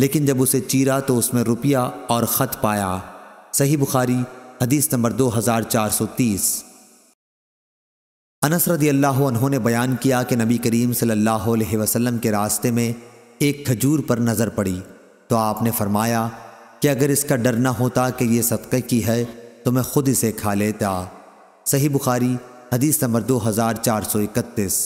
लेकिन जब उसे चीरा तो उसमें रुपया और ख़त पाया सही बुखारी हदीस नंबर तीस अनस रदी अल्लाह उन्होंने बयान किया कि नबी करीम सल्लल्लाहु अलैहि वसल्लम के रास्ते में एक खजूर पर नज़र पड़ी तो आपने फरमाया कि अगर इसका डर ना होता कि यह सदक़े की है तो मैं ख़ुद इसे खा लेता सही बुखारी हदीस नंबर दो हज़ार चार सौ इकतीस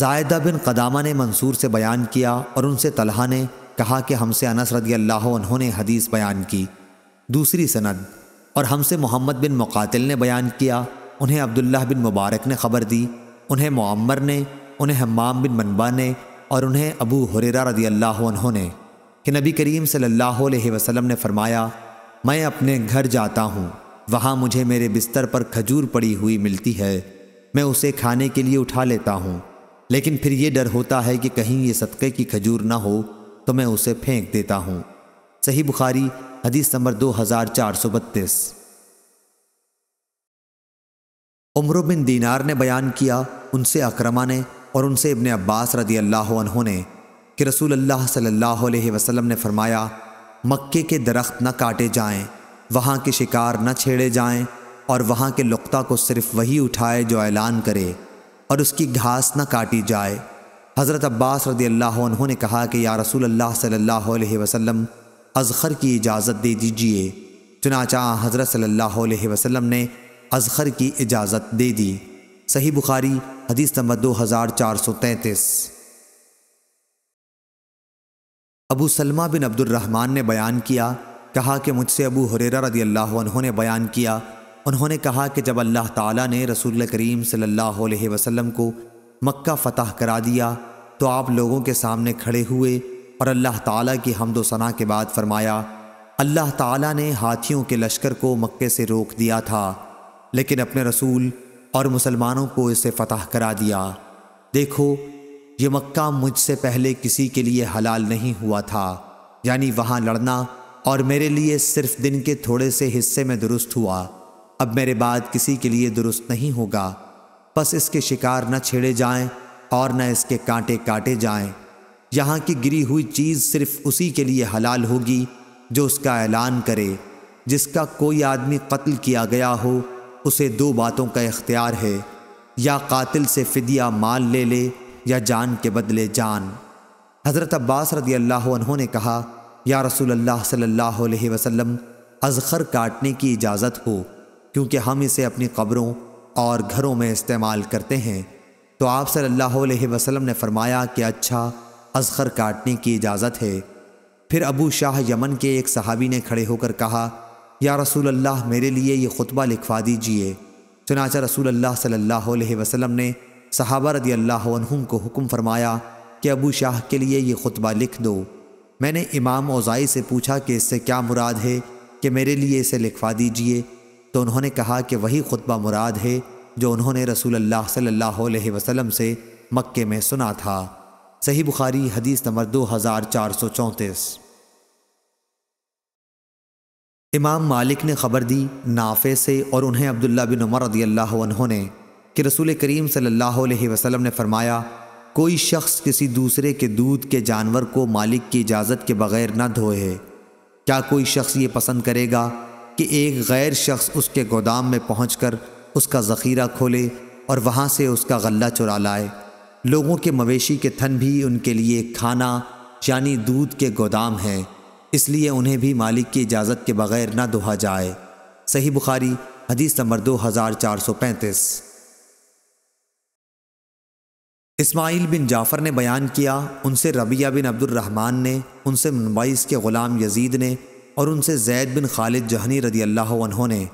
जायदा बिन कदामा ने मंसूर से बयान किया और उनसे तलहा ने कहा कि हमसे अनस रदी अल्लाह उन्होंने हदीस बयान की दूसरी सनद और हमसे मोहम्मद बिन मुकातिल ने बयान किया उन्हें अब्दुल्ला बिन मुबारक ने खबर दी उन्हें मामर ने उन्हें हमाम बिन मनबा ने और उन्हें अबू हुरेरा रदी अल्लाह ने कि नबी करीम सल्लल्लाहु अलैहि वसल्लम ने फरमाया मैं अपने घर जाता हूँ वहाँ मुझे मेरे बिस्तर पर खजूर पड़ी हुई मिलती है मैं उसे खाने के लिए उठा लेता हूँ लेकिन फिर ये डर होता है कि कहीं ये सदक़े की खजूर ना हो तो मैं उसे फेंक देता हूँ सही बुखारी हदीस नंबर दो हज़ार चार सौ बत्तीस उम्र बिन दीनार ने बयान किया उनसे अक्रमा ने और उनसे इबन अब्बास रदी अल्लाह ने कि रसूल अल्लाह सल्लल्लाहु अलैहि वसल्लम ने फरमाया मक्के के दरख्त न काटे जाएं, वहाँ के शिकार न छेड़े जाएं और वहाँ के लुकता को सिर्फ वही उठाए जो ऐलान करे और उसकी घास न काटी जाए हज़रत अब्बास रदी अल्लाह ने कहा कि या रसूल अल्लाह सल्लल्लाहु अलैहि वसल्लम अजखर की इजाज़त दे दीजिए चुनाचा हज़रत सल्लल्लाहु अलैहि वसल्लम ने अजखर की इजाज़त दे दी सही बुखारी हदीस नंबर दो हज़ार चार सौ अबू सलमा बिन अब्दुलरहमान ने बयान किया कहा कि मुझसे अबू हुरेरा रदी अल्लाह उन्होंने बयान किया उन्होंने कहा कि जब अल्लाह ताला ने रसूल करीम सल्लल्लाहु अलैहि वसल्लम को मक्का फ़तह करा दिया तो आप लोगों के सामने खड़े हुए और अल्लाह ताला की हमदोसना सना के बाद फरमाया अल्लाह ताला ने हाथियों के लश्कर को मक्के से रोक दिया था लेकिन अपने रसूल और मुसलमानों को इसे फतह करा दिया देखो ये मक्का मुझसे पहले किसी के लिए हलाल नहीं हुआ था यानी वहाँ लड़ना और मेरे लिए सिर्फ दिन के थोड़े से हिस्से में दुरुस्त हुआ अब मेरे बाद किसी के लिए दुरुस्त नहीं होगा बस इसके शिकार न छेड़े जाएं और न इसके कांटे काटे जाएं यहाँ की गिरी हुई चीज़ सिर्फ उसी के लिए हलाल होगी जो उसका ऐलान करे जिसका कोई आदमी कत्ल किया गया हो उसे दो बातों का इख्तियार है या कातिल से फ़िदिया माल ले ले या जान के बदले जान हज़रत अब्बास रदी अल्लाह ने कहा या रसूल अल्लाह सल्लल्लाहु अलैहि वसल्लम अजखर काटने की इजाज़त हो क्योंकि हम इसे अपनी कब्रों और घरों में इस्तेमाल करते हैं तो आप सल्लल्लाहु अलैहि वसल्लम ने फरमाया कि अच्छा अजखर काटने की इजाज़त है फिर अबू शाह यमन के एक सहाबी ने खड़े होकर कहा या रसूल अल्लाह मेरे लिए ये खुतबा लिखवा दीजिए चनाचा रसूल अल्लाह सल्लल्लाहु अलैहि वसल्लम ने सहाबा रदी अल्लाह को हुक्म फरमाया कि अबू शाह के लिए ये खुतबा लिख दो मैंने इमाम ओजाई से पूछा कि इससे क्या मुराद है कि मेरे लिए इसे लिखवा दीजिए तो उन्होंने कहा कि वही खुतबा मुराद है जो उन्होंने रसूल अल्लाह सल्लल्लाहु अलैहि वसल्लम से मक्के में सुना था सही बुखारी हदीस नंबर दो हज़ार चार सौ चौंतीस इमाम मालिक ने खबर दी नाफे से और उन्हें अब्दुल्ला बिन उमर रदी अल्लाह ने कि रसूल करीम सल्लल्लाहु अलैहि वसल्लम ने फरमाया कोई शख्स किसी दूसरे के दूध के जानवर को मालिक की इजाज़त के बगैर न धोए क्या कोई शख्स ये पसंद करेगा कि एक गैर शख्स उसके गोदाम में पहुँच उसका ज़ख़ीरा खोले और वहाँ से उसका गला चुरा लाए लोगों के मवेशी के थन भी उनके लिए खाना यानी दूध के गोदाम हैं इसलिए उन्हें भी मालिक की इजाज़त के बगैर ना दोहा जाए सही बुखारी हदीस नंबर दो हज़ार चार सौ पैंतीस इस्माइल बिन जाफ़र ने बयान किया उनसे रबिया बिन अब्दुलरहमान ने उनसे मुनबाइस के ग़ुलाम यजीद ने और उनसे जैद बिन खालिद जहनी रदी अल्लाह ने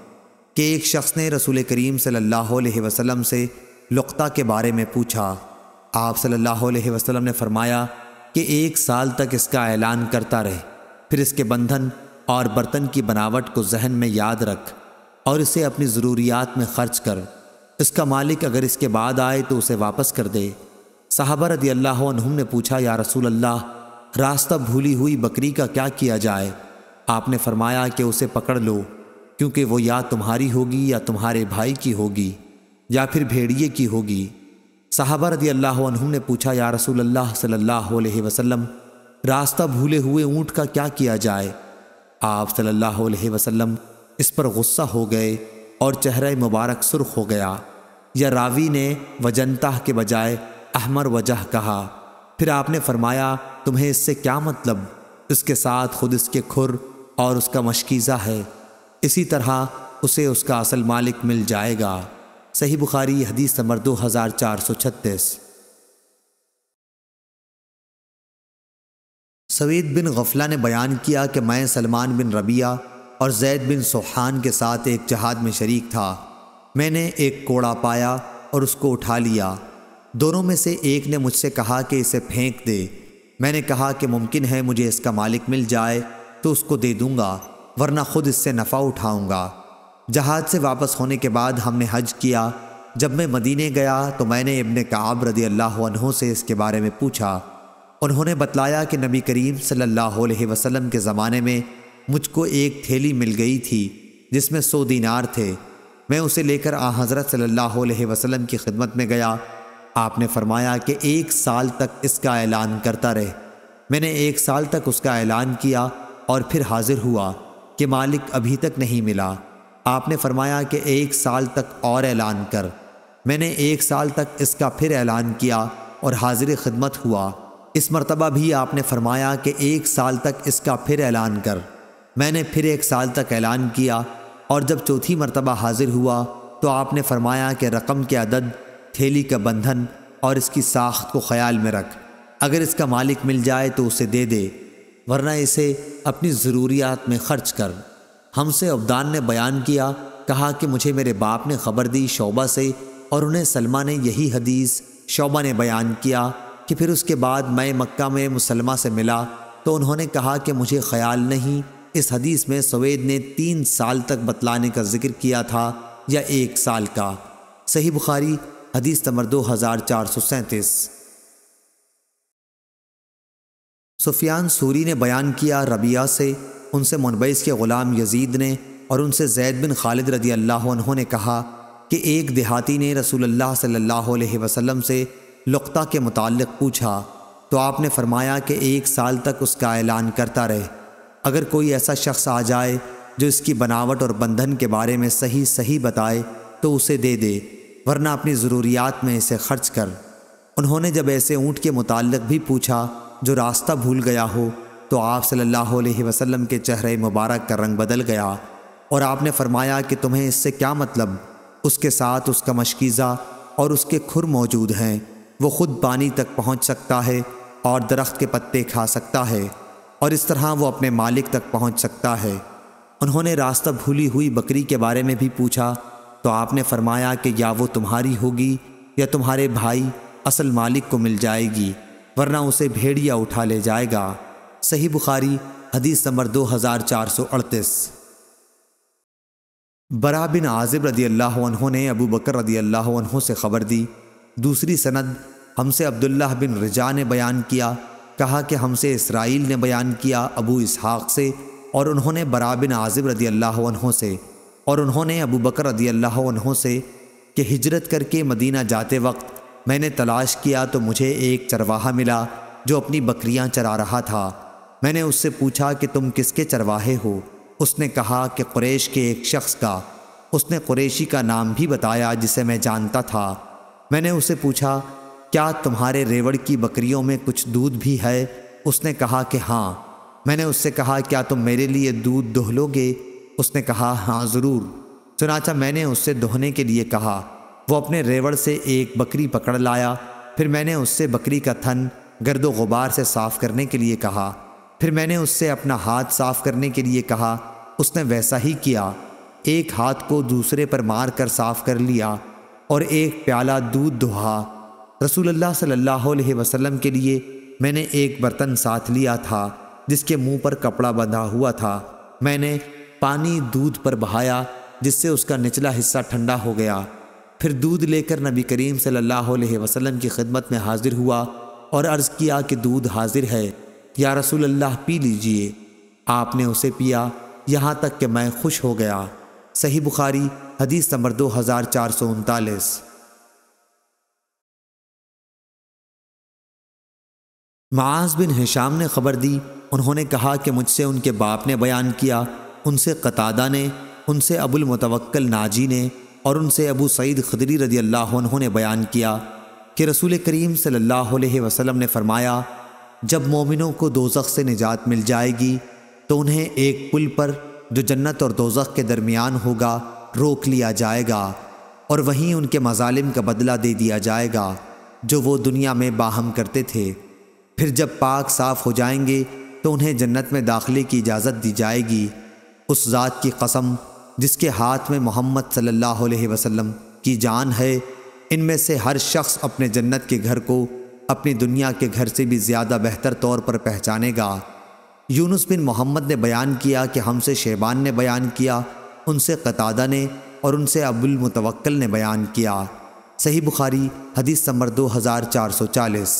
कि एक शख्स ने रसूल करीम सल्ला वसलम से लुता के बारे में पूछा आप सल्लल्लाहु अलैहि वसल्लम ने फरमाया कि एक साल तक इसका ऐलान करता रहे फिर इसके बंधन और बर्तन की बनावट को जहन में याद रख और इसे अपनी ज़रूरियात में ख़र्च कर इसका मालिक अगर इसके बाद आए तो उसे वापस कर दे साहबा रदी अल्लाह ने पूछा या रसूल अल्लाह रास्ता भूली हुई बकरी का क्या किया जाए आपने फरमाया कि उसे पकड़ लो क्योंकि वो या तुम्हारी होगी या तुम्हारे भाई की होगी या फिर भेड़िए की होगी साहबा रदी अल्लाह ने पूछा या रसूल अल्लाह सल्लाह वसलम रास्ता भूले हुए ऊँट का क्या किया जाए आप सल्लल्लाहु वसलम इस पर गुस्सा हो गए और चेहरा मुबारक सुर्ख हो गया या रावी ने वजनता के बजाय अहमर वजह कहा फिर आपने फरमाया तुम्हें इससे क्या मतलब इसके साथ खुद इसके खुर और उसका मशकीज़ा है इसी तरह उसे उसका असल मालिक मिल जाएगा सही बुखारी हदीस नंबर दो हज़ार चार सौ छत्तीस सवेद बिन गफला ने बयान किया कि मैं सलमान बिन रबिया और जैद बिन सोहान के साथ एक जहाद में शरीक था मैंने एक कोड़ा पाया और उसको उठा लिया दोनों में से एक ने मुझसे कहा कि इसे फेंक दे मैंने कहा कि मुमकिन है मुझे इसका मालिक मिल जाए तो उसको दे दूँगा वरना ख़ुद इससे नफ़ा उठाऊँगा जहाज से वापस होने के बाद हमने हज किया जब मैं मदीने गया तो मैंने इबन काब रदी अल्लाह से इसके बारे में पूछा उन्होंने बतलाया कि नबी करीम सल्लल्लाहु अलैहि वसल्लम के ज़माने में मुझको एक थैली मिल गई थी जिसमें सौ दीनार थे मैं उसे लेकर आ हज़रत सल्लल्लाहु अलैहि वसल्लम की खिदमत में गया आपने फरमाया कि एक साल तक इसका ऐलान करता रहे मैंने एक साल तक उसका ऐलान किया और फिर हाजिर हुआ कि मालिक अभी तक नहीं मिला आपने फरमाया कि एक साल तक और ऐलान कर मैंने एक साल तक इसका फिर ऐलान किया और हाजिर खिदमत हुआ इस मरतबा भी आपने फरमाया कि एक साल तक इसका फिर ऐलान कर मैंने फिर एक साल तक ऐलान किया और जब चौथी मरतबा हाजिर हुआ तो आपने फरमाया कि रकम के अदद थैली का बंधन और इसकी साख्त को ख्याल में रख अगर इसका मालिक मिल जाए तो उसे दे दे वरना इसे अपनी ज़रूरियात में ख़र्च कर हमसे अब्दान ने बयान किया कहा कि मुझे मेरे बाप ने खबर दी शोबा से और उन्हें सलमा ने यही हदीस शोबा ने बयान किया कि फिर उसके बाद मैं मक्का में मुसलमा से मिला तो उन्होंने कहा कि मुझे ख्याल नहीं इस हदीस में सवेद ने तीन साल तक बतलाने का जिक्र किया था या एक साल का सही बुखारी हदीस नंबर दो हज़ार चार सौ सैंतीस सुफियान सूरी ने बयान किया रबिया से उनसे मुनबईस के ग़ुलाम यजीद ने और उनसे जैद बिन खालिद रदी अल्लाह ने कहा कि एक देहाती ने रसूल सल्ला वसम से लुकता के मुतक पूछा तो आपने फरमाया कि एक साल तक उसका ऐलान करता रहे अगर कोई ऐसा शख्स आ जाए जो इसकी बनावट और बंधन के बारे में सही सही बताए तो उसे दे दे वरना अपनी ज़रूरियात में इसे खर्च कर उन्होंने जब ऐसे ऊँट के मुतल भी पूछा जो रास्ता भूल गया हो तो आप सल्लल्लाहु अलैहि वसल्लम के चेहरे मुबारक का रंग बदल गया और आपने फरमाया कि तुम्हें इससे क्या मतलब उसके साथ उसका मशकीज़ा और उसके खुर मौजूद हैं वो ख़ुद पानी तक पहुंच सकता है और दरख्त के पत्ते खा सकता है और इस तरह वो अपने मालिक तक पहुंच सकता है उन्होंने रास्ता भूली हुई बकरी के बारे में भी पूछा तो आपने फरमाया कि या वो तुम्हारी होगी या तुम्हारे भाई असल मालिक को मिल जाएगी वरना उसे भेड़िया उठा ले जाएगा सही बुखारी हदीस नंबर दो हज़ार चार सौ अड़तीस बरा बिन आजिब रदी अल्लाह ने अबू बकर रदी अल्लाह से ख़बर दी दूसरी सनद हमसे अब्दुल्लाह बिन रजा ने बयान किया कहा कि हमसे इसराइल ने बयान किया अबू इसहाक़ से और उन्होंने बरा बिन आजिब रदी अल्लाह से और उन्होंने अबू बकर रदी अल्लाह से कि हिजरत करके मदीना जाते वक्त मैंने तलाश किया तो मुझे एक चरवाहा मिला जो अपनी बकरियाँ चरा रहा था मैंने उससे पूछा कि तुम किसके चरवाहे हो उसने कहा कि कुरेश के एक शख्स का उसने कुरेशी का नाम भी बताया जिसे मैं जानता था मैंने उसे पूछा क्या तुम्हारे रेवड़ की बकरियों में कुछ दूध भी है उसने कहा कि हाँ मैंने उससे कहा क्या तुम मेरे लिए दूध दोह लोगे उसने कहा हाँ ज़रूर चुनाचा मैंने उससे दोहने के लिए कहा वो अपने रेवड़ से एक बकरी पकड़ लाया फिर मैंने उससे बकरी का थन गर्दो गुबार से साफ़ करने के लिए कहा फिर मैंने उससे अपना हाथ साफ करने के लिए कहा उसने वैसा ही किया एक हाथ को दूसरे पर मार कर साफ कर लिया और एक प्याला दूध दुहा रसूलुल्लाह सल्लल्लाहु अलैहि वसल्लम के लिए मैंने एक बर्तन साथ लिया था जिसके मुंह पर कपड़ा बंधा हुआ था मैंने पानी दूध पर बहाया जिससे उसका निचला हिस्सा ठंडा हो गया फिर दूध लेकर नबी करीम सल्लल्लाहु अलैहि वसल्लम की खिदमत में हाजिर हुआ और अर्ज़ किया कि दूध हाजिर है या रसूल अल्लाह पी लीजिए आपने उसे पिया यहाँ तक कि मैं खुश हो गया सही बुखारी हदीस नंबर दो हज़ार चार सौ उनतालीस माज बिन हिशाम ने खबर दी उन्होंने कहा कि मुझसे उनके बाप ने बयान किया उनसे कतादा ने उनसे अबुल मुतवक्कल नाजी ने और उनसे अबू सईद खदरी रदी अल्लाह ने बयान किया कि रसूल करीम सल्लल्लाहु अलैहि वसल्लम ने फरमाया जब मोमिनों को दोजख से निजात मिल जाएगी तो उन्हें एक पुल पर जो जन्नत और दोजख के दरमियान होगा रोक लिया जाएगा और वहीं उनके मजालिम का बदला दे दिया जाएगा जो वो दुनिया में बाहम करते थे फिर जब पाक साफ हो जाएंगे तो उन्हें जन्नत में दाखिले की इजाज़त दी जाएगी उस ज़ात की कसम जिसके हाथ में मोहम्मद सल्लल्लाहु अलैहि वसल्लम की जान है इनमें से हर शख्स अपने जन्नत के घर को अपनी दुनिया के घर से भी ज़्यादा बेहतर तौर पर पहचानेगा यूनुस बिन मोहम्मद ने बयान किया कि हमसे शेबान ने बयान किया उनसे कतादा ने और उनसे मुतवक्कल ने बयान किया सही बुखारी हदीस नंबर दो हज़ार चार सौ चालीस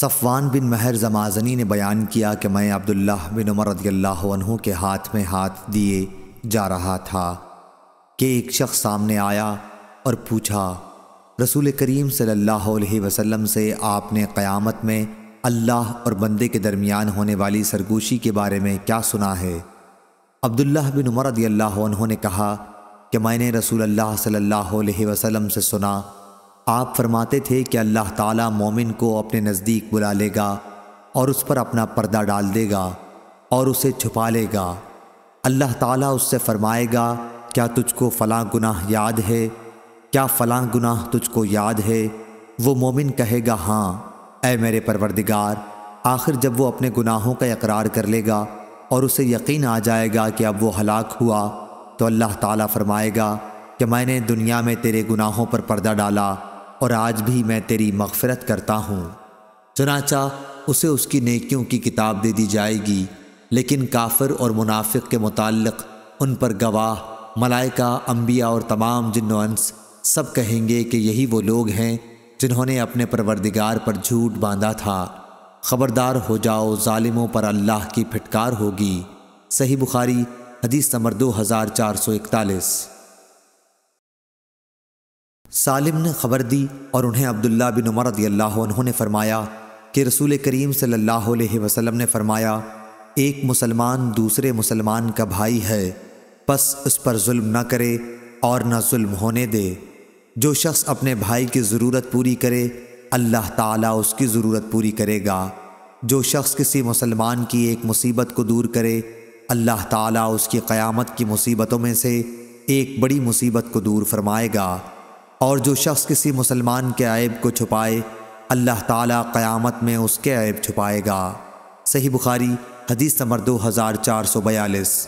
सफ़वान बिन महर जमाजनी ने बयान किया कि मैं अब्दुल्ला बिन उमर रदील्ला के हाथ में हाथ दिए जा रहा था कि एक शख्स सामने आया और पूछा रसूल करीम सल्लल्लाहु अलैहि से आपने क़्यामत में अल्लाह और बंदे के दरमियान होने वाली सरगोशी के बारे में क्या सुना है अब्दुल्लाह बिन उमर रदी कहा कि मैंने रसूल अल्लाह सल्लल्लाहु अलैहि से सुना आप फरमाते थे कि अल्लाह ताली मोमिन को अपने नज़दीक बुला लेगा और उस पर अपना पर्दा डाल देगा और उसे छुपा लेगा अल्लाह ताली उससे फरमाएगा क्या तुझको फ़लाँ गुनाह याद है क्या फ़लाँ गुनाह तुझको याद है वो मोमिन कहेगा हाँ ए मेरे परवरदिगार आखिर जब वो अपने गुनाहों का इकरार कर लेगा और उसे यकीन आ जाएगा कि अब वो हलाक हुआ तो अल्लाह ताला फरमाएगा कि मैंने दुनिया में तेरे गुनाहों पर पर्दा डाला और आज भी मैं तेरी मगफरत करता हूँ चनाचा उसे उसकी नेकियों की किताब दे दी जाएगी लेकिन काफिर और मुनाफिक के मुतल उन पर गवाह मलाइका अम्बिया और तमाम जिन्नस सब कहेंगे कि यही वो लोग हैं जिन्होंने अपने परवरदिगार पर झूठ बांधा था खबरदार हो जाओ ालिमों पर अल्लाह की फिटकार होगी सही बुखारी हदीस नंबर दो हज़ार चार सौ इकतालीस सालिम ने खबर दी और उन्हें अब्दुल्ला बिन उमर रदी ने फरमाया कि रसूल करीम सल्लल्लाहु अलैहि वसल्लम ने फरमाया एक मुसलमान दूसरे मुसलमान का भाई है बस उस पर जुल्म न करे और न जुल्म होने दे जो शख्स अपने भाई की ज़रूरत पूरी करे अल्लाह ताला उसकी ज़रूरत पूरी करेगा जो शख्स किसी मुसलमान की एक मुसीबत को दूर करे अल्लाह ताला उसकी क़यामत की मुसीबतों में से एक बड़ी मुसीबत को दूर फरमाएगा और जो शख्स किसी मुसलमान के ऐब को छुपाए अल्लाह ताला क़यामत में उसके ऐब छुपाएगा सही बुखारी हदीस नंबर दो हज़ार चार सौ बयालीस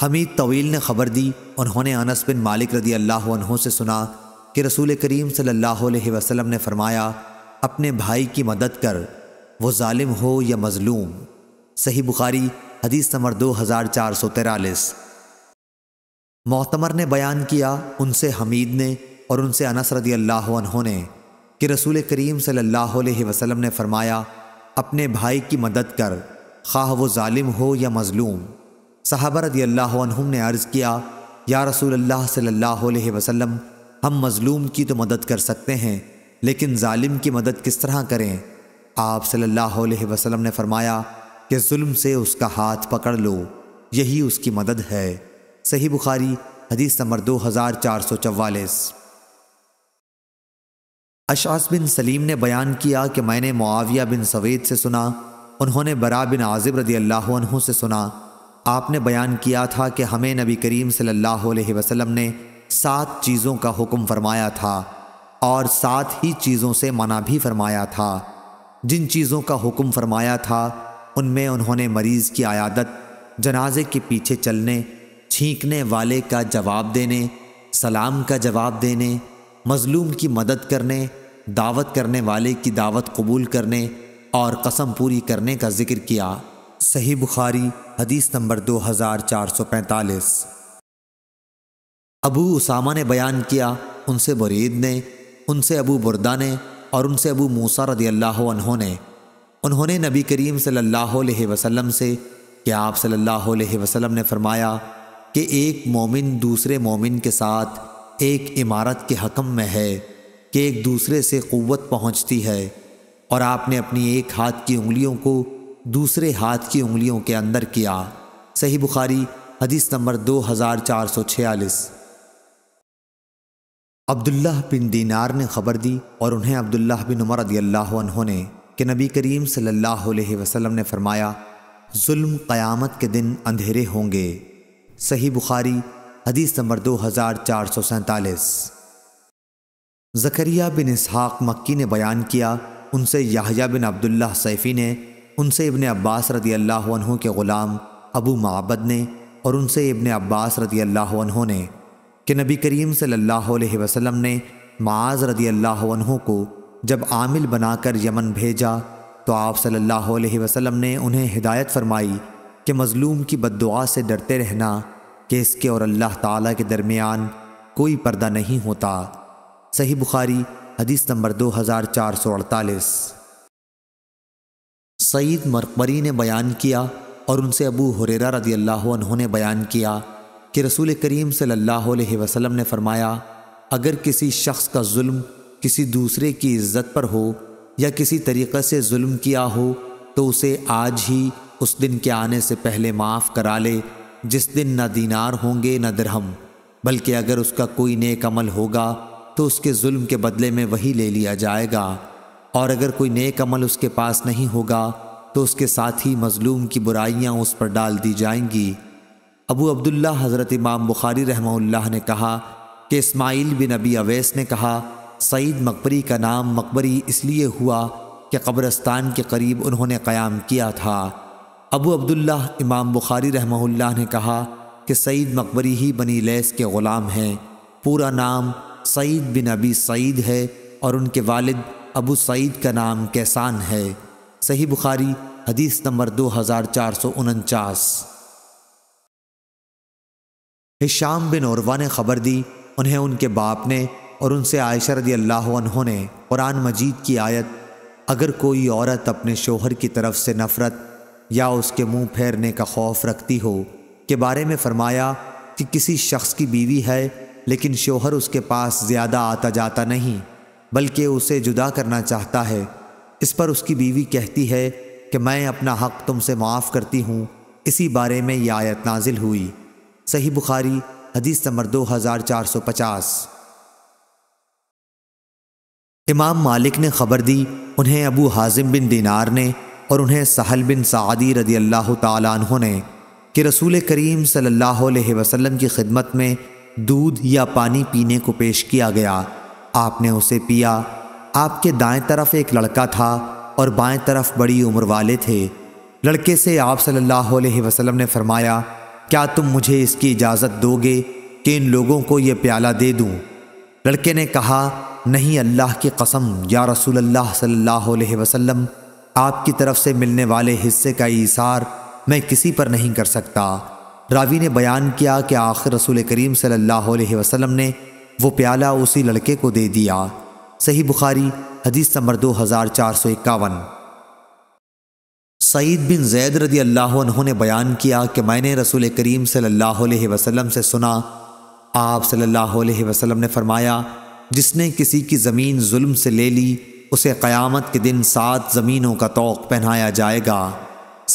हमीद तवील ने खबर दी उन्होंने अनस बिन मालिक रदी अल्लाह से सुना कि रसूल करीम सल्लल्लाहु अलैहि वसल्लम ने फरमाया अपने भाई की मदद कर वो ालिम हो या मज़लूम सही बुखारी हदीस नंबर दो हज़ार चार सौ तिरालीस मोहतमर ने बयान किया उनसे हमीद ने और उनसे अनस रदी अल्लाह ने कि रसूल करीम सल्लल्लाहु अलैहि वसल्लम ने फरमाया अपने भाई की मदद कर खा वो ालिम हो या मज़लूम सहाबा रदी अल्लाह ने अर्ज़ किया या रसूल अल्लाह सल्लल्लाहु अलैहि वसल्लम हम मज़लूम की तो मदद कर सकते हैं लेकिन जालिम की मदद किस तरह करें आप सल्लल्लाहु अलैहि वसल्लम ने फरमाया कि जुल्म से उसका हाथ पकड़ लो यही उसकी मदद है सही बुखारी हदीस नंबर दो हज़ार चार सौ चवालीस अशास बिन सलीम ने बयान किया कि मैंने मुआविया बिन सवेद से सुना उन्होंने बरा बिन आजिब रदी अल्लाह से सुना आपने बयान किया था कि हमें नबी करीम सल्लल्लाहु अलैहि वसल्लम ने सात चीज़ों का हुक्म फरमाया था और सात ही चीज़ों से मना भी फरमाया था जिन चीज़ों का हुक्म फरमाया था उनमें उन्होंने मरीज़ की आयादत जनाजे के पीछे चलने छींकने वाले का जवाब देने सलाम का जवाब देने मज़लूम की मदद करने दावत करने वाले की दावत कबूल करने और कसम पूरी करने का जिक्र किया सही बुखारी हदीस नंबर 2445 अबू उसामा ने बयान किया उनसे बरीद ने उनसे अबू बुरदा ने और उनसे अबू मूसा रदी अल्लाह ने उन्होंने नबी करीम सल्लल्लाहु अलैहि वसल्लम से कि आप सल्लल्लाहु अलैहि वसल्लम ने फरमाया कि एक मोमिन दूसरे मोमिन के साथ एक इमारत के हकम में है कि एक दूसरे से क़वत पहुँचती है और आपने अपनी एक हाथ की उंगलियों को दूसरे हाथ की उंगलियों के अंदर किया सही बुखारी हदीस नंबर दो हज़ार चार सौ छियालीस अब्दुल्लाह बिन दीनार ने खबर दी और उन्हें अब्दुल्लाह बिन उमर रदील्ला ने कि नबी करीम सल्लल्लाहु अलैहि वसल्लम ने फरमाया जुल्म क़यामत के दिन अंधेरे होंगे सही बुखारी हदीस नंबर दो हज़ार चार सौ सैतालीस जकरिया बिन इसहाक मक्की ने बयान किया उनसे याहिया बिन अब्दुल्ला सैफ़ी ने उनसे इब्ने अब्बास रदी अल्लाह के ग़ुलाम अबू माबद ने और उनसे इबन अब्बास रदी अल्लाह ने कि नबी करीम सल्लल्लाहु अलैहि वसल्लम ने माज रदी अल्लाह को जब आमिल बनाकर यमन भेजा तो आप सल्लल्लाहु अलैहि वसल्लम ने उन्हें हिदायत फरमाई कि मज़लूम की बददुआ से डरते रहना कि इसके और अल्लाह ताला के दरमियान कोई पर्दा नहीं होता सही बुखारी हदीस नंबर दो हज़ार चार सौ अड़तालीस सईद मरकमरी ने बयान किया और उनसे अबू हुरेरा रदी अल्लाह ने बयान किया कि रसूल करीम सल्लल्लाहु अलैहि वसल्लम ने फरमाया अगर किसी शख्स का जुल्म किसी दूसरे की इज्जत पर हो या किसी तरीक़े से जुल्म किया हो तो उसे आज ही उस दिन के आने से पहले माफ़ करा ले जिस दिन न दीनार होंगे न दरहम बल्कि अगर उसका कोई नेक अमल होगा तो उसके जुल्म के बदले में वही ले लिया जाएगा और अगर कोई नेक अमल उसके पास नहीं होगा तो उसके साथ ही मज़लूम की बुराइयाँ उस पर डाल दी जाएंगी अबू अब्दुल्ला हज़रत इमाम बुखारी रहमल्ला ने कहा कि इस्माइल बिन अबी अवैस ने कहा सईद मकबरी का नाम मकबरी इसलिए हुआ कि कब्रस्तान के करीब उन्होंने क़याम किया था अबू अब्दुल्ला इमाम बुखारी रहमल्ला ने कहा कि सईद मकबरी ही बनी लैस के ग़ुलाम हैं पूरा नाम सईद बिन अबी सईद है और उनके वालिद अबू सईद का नाम कैसान है सही बुखारी हदीस नंबर दो हज़ार चार सौ उनचास हिशाम बिन औरवा ने खबर दी उन्हें उनके बाप ने और उनसे आयशा रदी अल्लाह ने कुरान मजीद की आयत अगर कोई औरत अपने शोहर की तरफ से नफ़रत या उसके मुंह फेरने का खौफ रखती हो के बारे में फरमाया कि किसी शख्स की बीवी है लेकिन शोहर उसके पास ज़्यादा आता जाता नहीं बल्कि उसे जुदा करना चाहता है इस पर उसकी बीवी कहती है कि मैं अपना हक तुमसे माफ़ करती हूँ इसी बारे में यह आयत नाजिल हुई सही बुखारी हदीस नंबर दो हज़ार चार सौ पचास इमाम मालिक ने खबर दी उन्हें अबू हाजिम बिन दिनार ने और उन्हें सहल बिन सादी रदी अल्लाह तु ने कि रसूल करीम सल्लल्लाहु अलैहि वसल्लम की खिदमत में दूध या पानी पीने को पेश किया गया आपने उसे पिया आपके दाएं तरफ एक लड़का था और बाएं तरफ बड़ी उम्र वाले थे लड़के से आप सल्लल्लाहु अलैहि वसल्लम ने फरमाया क्या तुम मुझे इसकी इजाज़त दोगे कि इन लोगों को ये प्याला दे दूँ लड़के ने कहा नहीं अल्लाह की कसम या रसूल अल्लाह सल्लल्लाहु अलैहि वसल्लम आपकी तरफ से मिलने वाले हिस्से का इशार मैं किसी पर नहीं कर सकता रावी ने बयान किया कि आखिर रसूल करीम सल्लल्लाहु अलैहि वसल्लम ने वो प्याला उसी लड़के को दे दिया सही बुखारी हदीस नंबर दो हज़ार चार सौ इक्यावन सईद बिन जैद रदी अल्लाह ने बयान किया कि मैंने रसूल करीम सल्लल्लाहु अलैहि वसल्लम से सुना आप सल्लल्लाहु अलैहि वसल्लम ने फरमाया जिसने किसी की ज़मीन जुल्म से ले ली उसे क़यामत के दिन सात ज़मीनों का तोक़ पहनाया जाएगा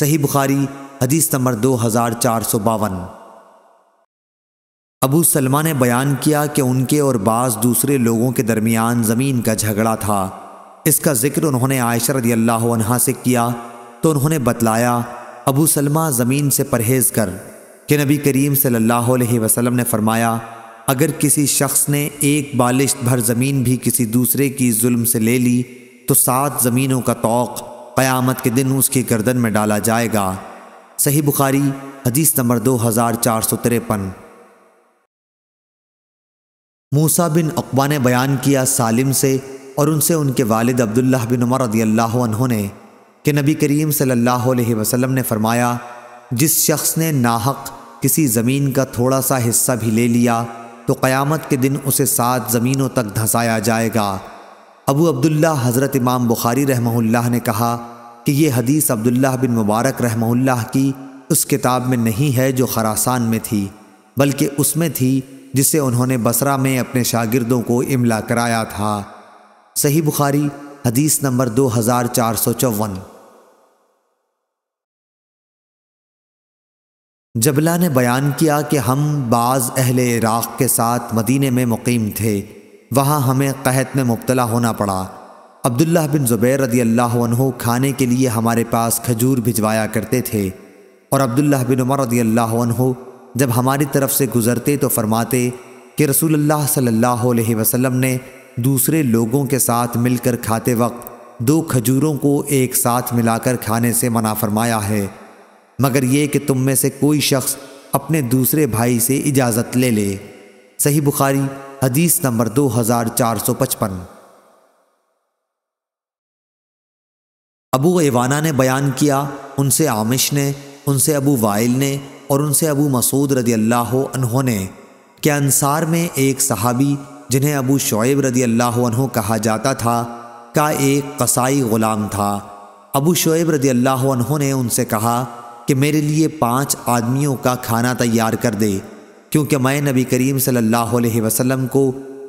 सही बुखारी हदीस नंबर दो हज़ार चार सौ बावन अबू सलमा ने बयान किया कि उनके और बाज़ दूसरे लोगों के दरमियान ज़मीन का झगड़ा था इसका ज़िक्र उन्होंने आयशा रदी अल्लाह से किया तो उन्होंने बतलाया अबू सलमा ज़मीन से परहेज़ कर कि नबी करीम सल्लल्लाहु अलैहि वसल्लम ने फरमाया अगर किसी शख्स ने एक बालिश भर ज़मीन भी किसी दूसरे की जुल्म से ले ली तो सात ज़मीनों का तोक़ क़यामत के दिन उसकी गर्दन में डाला जाएगा सही बुखारी हदीस नंबर दो हज़ार चार सौ तिरपन मूसा बिन अकबा ने बयान किया सालिम से और उनसे उनके वालिद अब्दुल्ला बिन उमर रदील्ला ने कि नबी करीम सल्लल्लाहु अलैहि वसल्लम ने फरमाया जिस शख्स ने नाहक किसी ज़मीन का थोड़ा सा हिस्सा भी ले लिया तो क़यामत के दिन उसे सात ज़मीनों तक धंसाया जाएगा अबू अब्दुल्ला हज़रत इमाम बुखारी रहमहुल्लाह ने कहा कि ये हदीस अब्दुल्ला बिन मुबारक रहमहुल्लाह की उस किताब में नहीं है जो खरासान में थी बल्कि उसमें थी जिसे उन्होंने बसरा में अपने शागिर्दों को इमला कराया था सही बुखारी हदीस नंबर दो हज़ार चार सौ चौवन जबला ने बयान किया कि हम बाज़ अहल इराक़ के साथ मदीने में मुकीम थे वहाँ हमें कहत में मुबतला होना पड़ा अब्दुल्ला बिन ज़ुबैर रदी अल्लाह खाने के लिए हमारे पास खजूर भिजवाया करते थे और अब्दुल्ला बिन उमर रदी अल्लाह जब हमारी तरफ से गुज़रते तो फरमाते कि रसूलुल्लाह सल्लल्लाहु अलैहि वसल्लम ने दूसरे लोगों के साथ मिलकर खाते वक्त दो खजूरों को एक साथ मिलाकर खाने से मना फरमाया है मगर ये कि तुम में से कोई शख्स अपने दूसरे भाई से इजाज़त ले ले सही बुखारी हदीस नंबर दो हज़ार चार सौ पचपन अबू एवाना ने बयान किया उनसे आमिश ने उनसे अबू वाइल ने और उनसे अबू मसूद रदी अल्लाह ने के अनसार में एक सहाबी जिन्हें अबू शोएब रदी अल्लाह कहा जाता था का एक कसाई ग़ुलाम था अबू शोएब रदी अल्लाह ने उनसे कहा कि मेरे लिए पाँच आदमियों का खाना तैयार कर दे क्योंकि मैं नबी करीम सल्लल्लाहु अलैहि वसल्लम को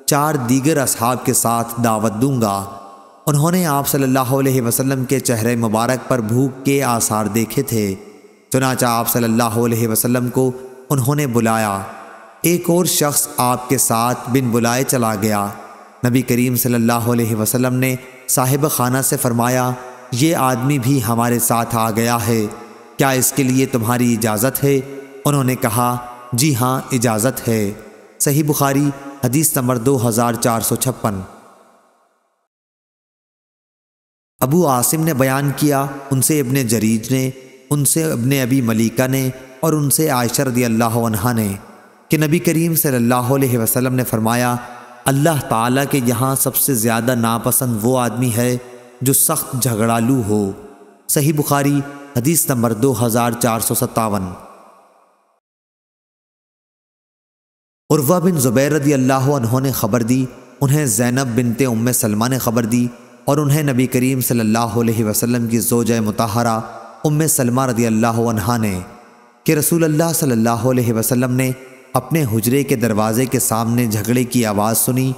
चार दीगर असहाब के साथ दावत दूंगा उन्होंने आप सल्लल्लाहु अलैहि वसल्लम के चेहरे मुबारक पर भूख के आसार देखे थे चुनाचा आप सल्लल्लाहु अलैहि वसल्लम को उन्होंने बुलाया एक और शख्स आपके साथ बिन बुलाए चला गया नबी करीम सल्लल्लाहु अलैहि वसल्लम ने साहिब खाना से फरमाया ये आदमी भी हमारे साथ आ गया है क्या इसके लिए तुम्हारी इजाज़त है उन्होंने कहा जी हाँ इजाज़त है सही बुखारी हदीस नंबर दो हज़ार चार सौ छप्पन अबू आसिम ने बयान किया उनसे इबन जरीज ने उनसे अबन अबी मलिका ने और उनसे आयशर दी अल्लाह ने कि नबी करीम सल्लल्लाहु अलैहि वसल्लम ने फरमाया अल्लाह ताला के यहाँ सबसे ज़्यादा नापसंद वो आदमी है जो सख्त झगड़ालू हो सही बुखारी हदीस नंबर दो हज़ार चार सौ उर्वा बिन ज़ुबैर रदी अल्लाह ने ख़बर दी उन्हें ज़ैनब बिनते उम सलमा ने ख़बर दी और उन्हें नबी करीम सल्लल्लाहु अलैहि वसल्लम की जोजय मुताहरा उम सलमा रदी अल्लाह ने कि रसूल अल्लाह सल्लल्लाहु अलैहि वसल्लम ने अपने हुजरे के दरवाज़े के सामने झगड़े की आवाज़ सुनी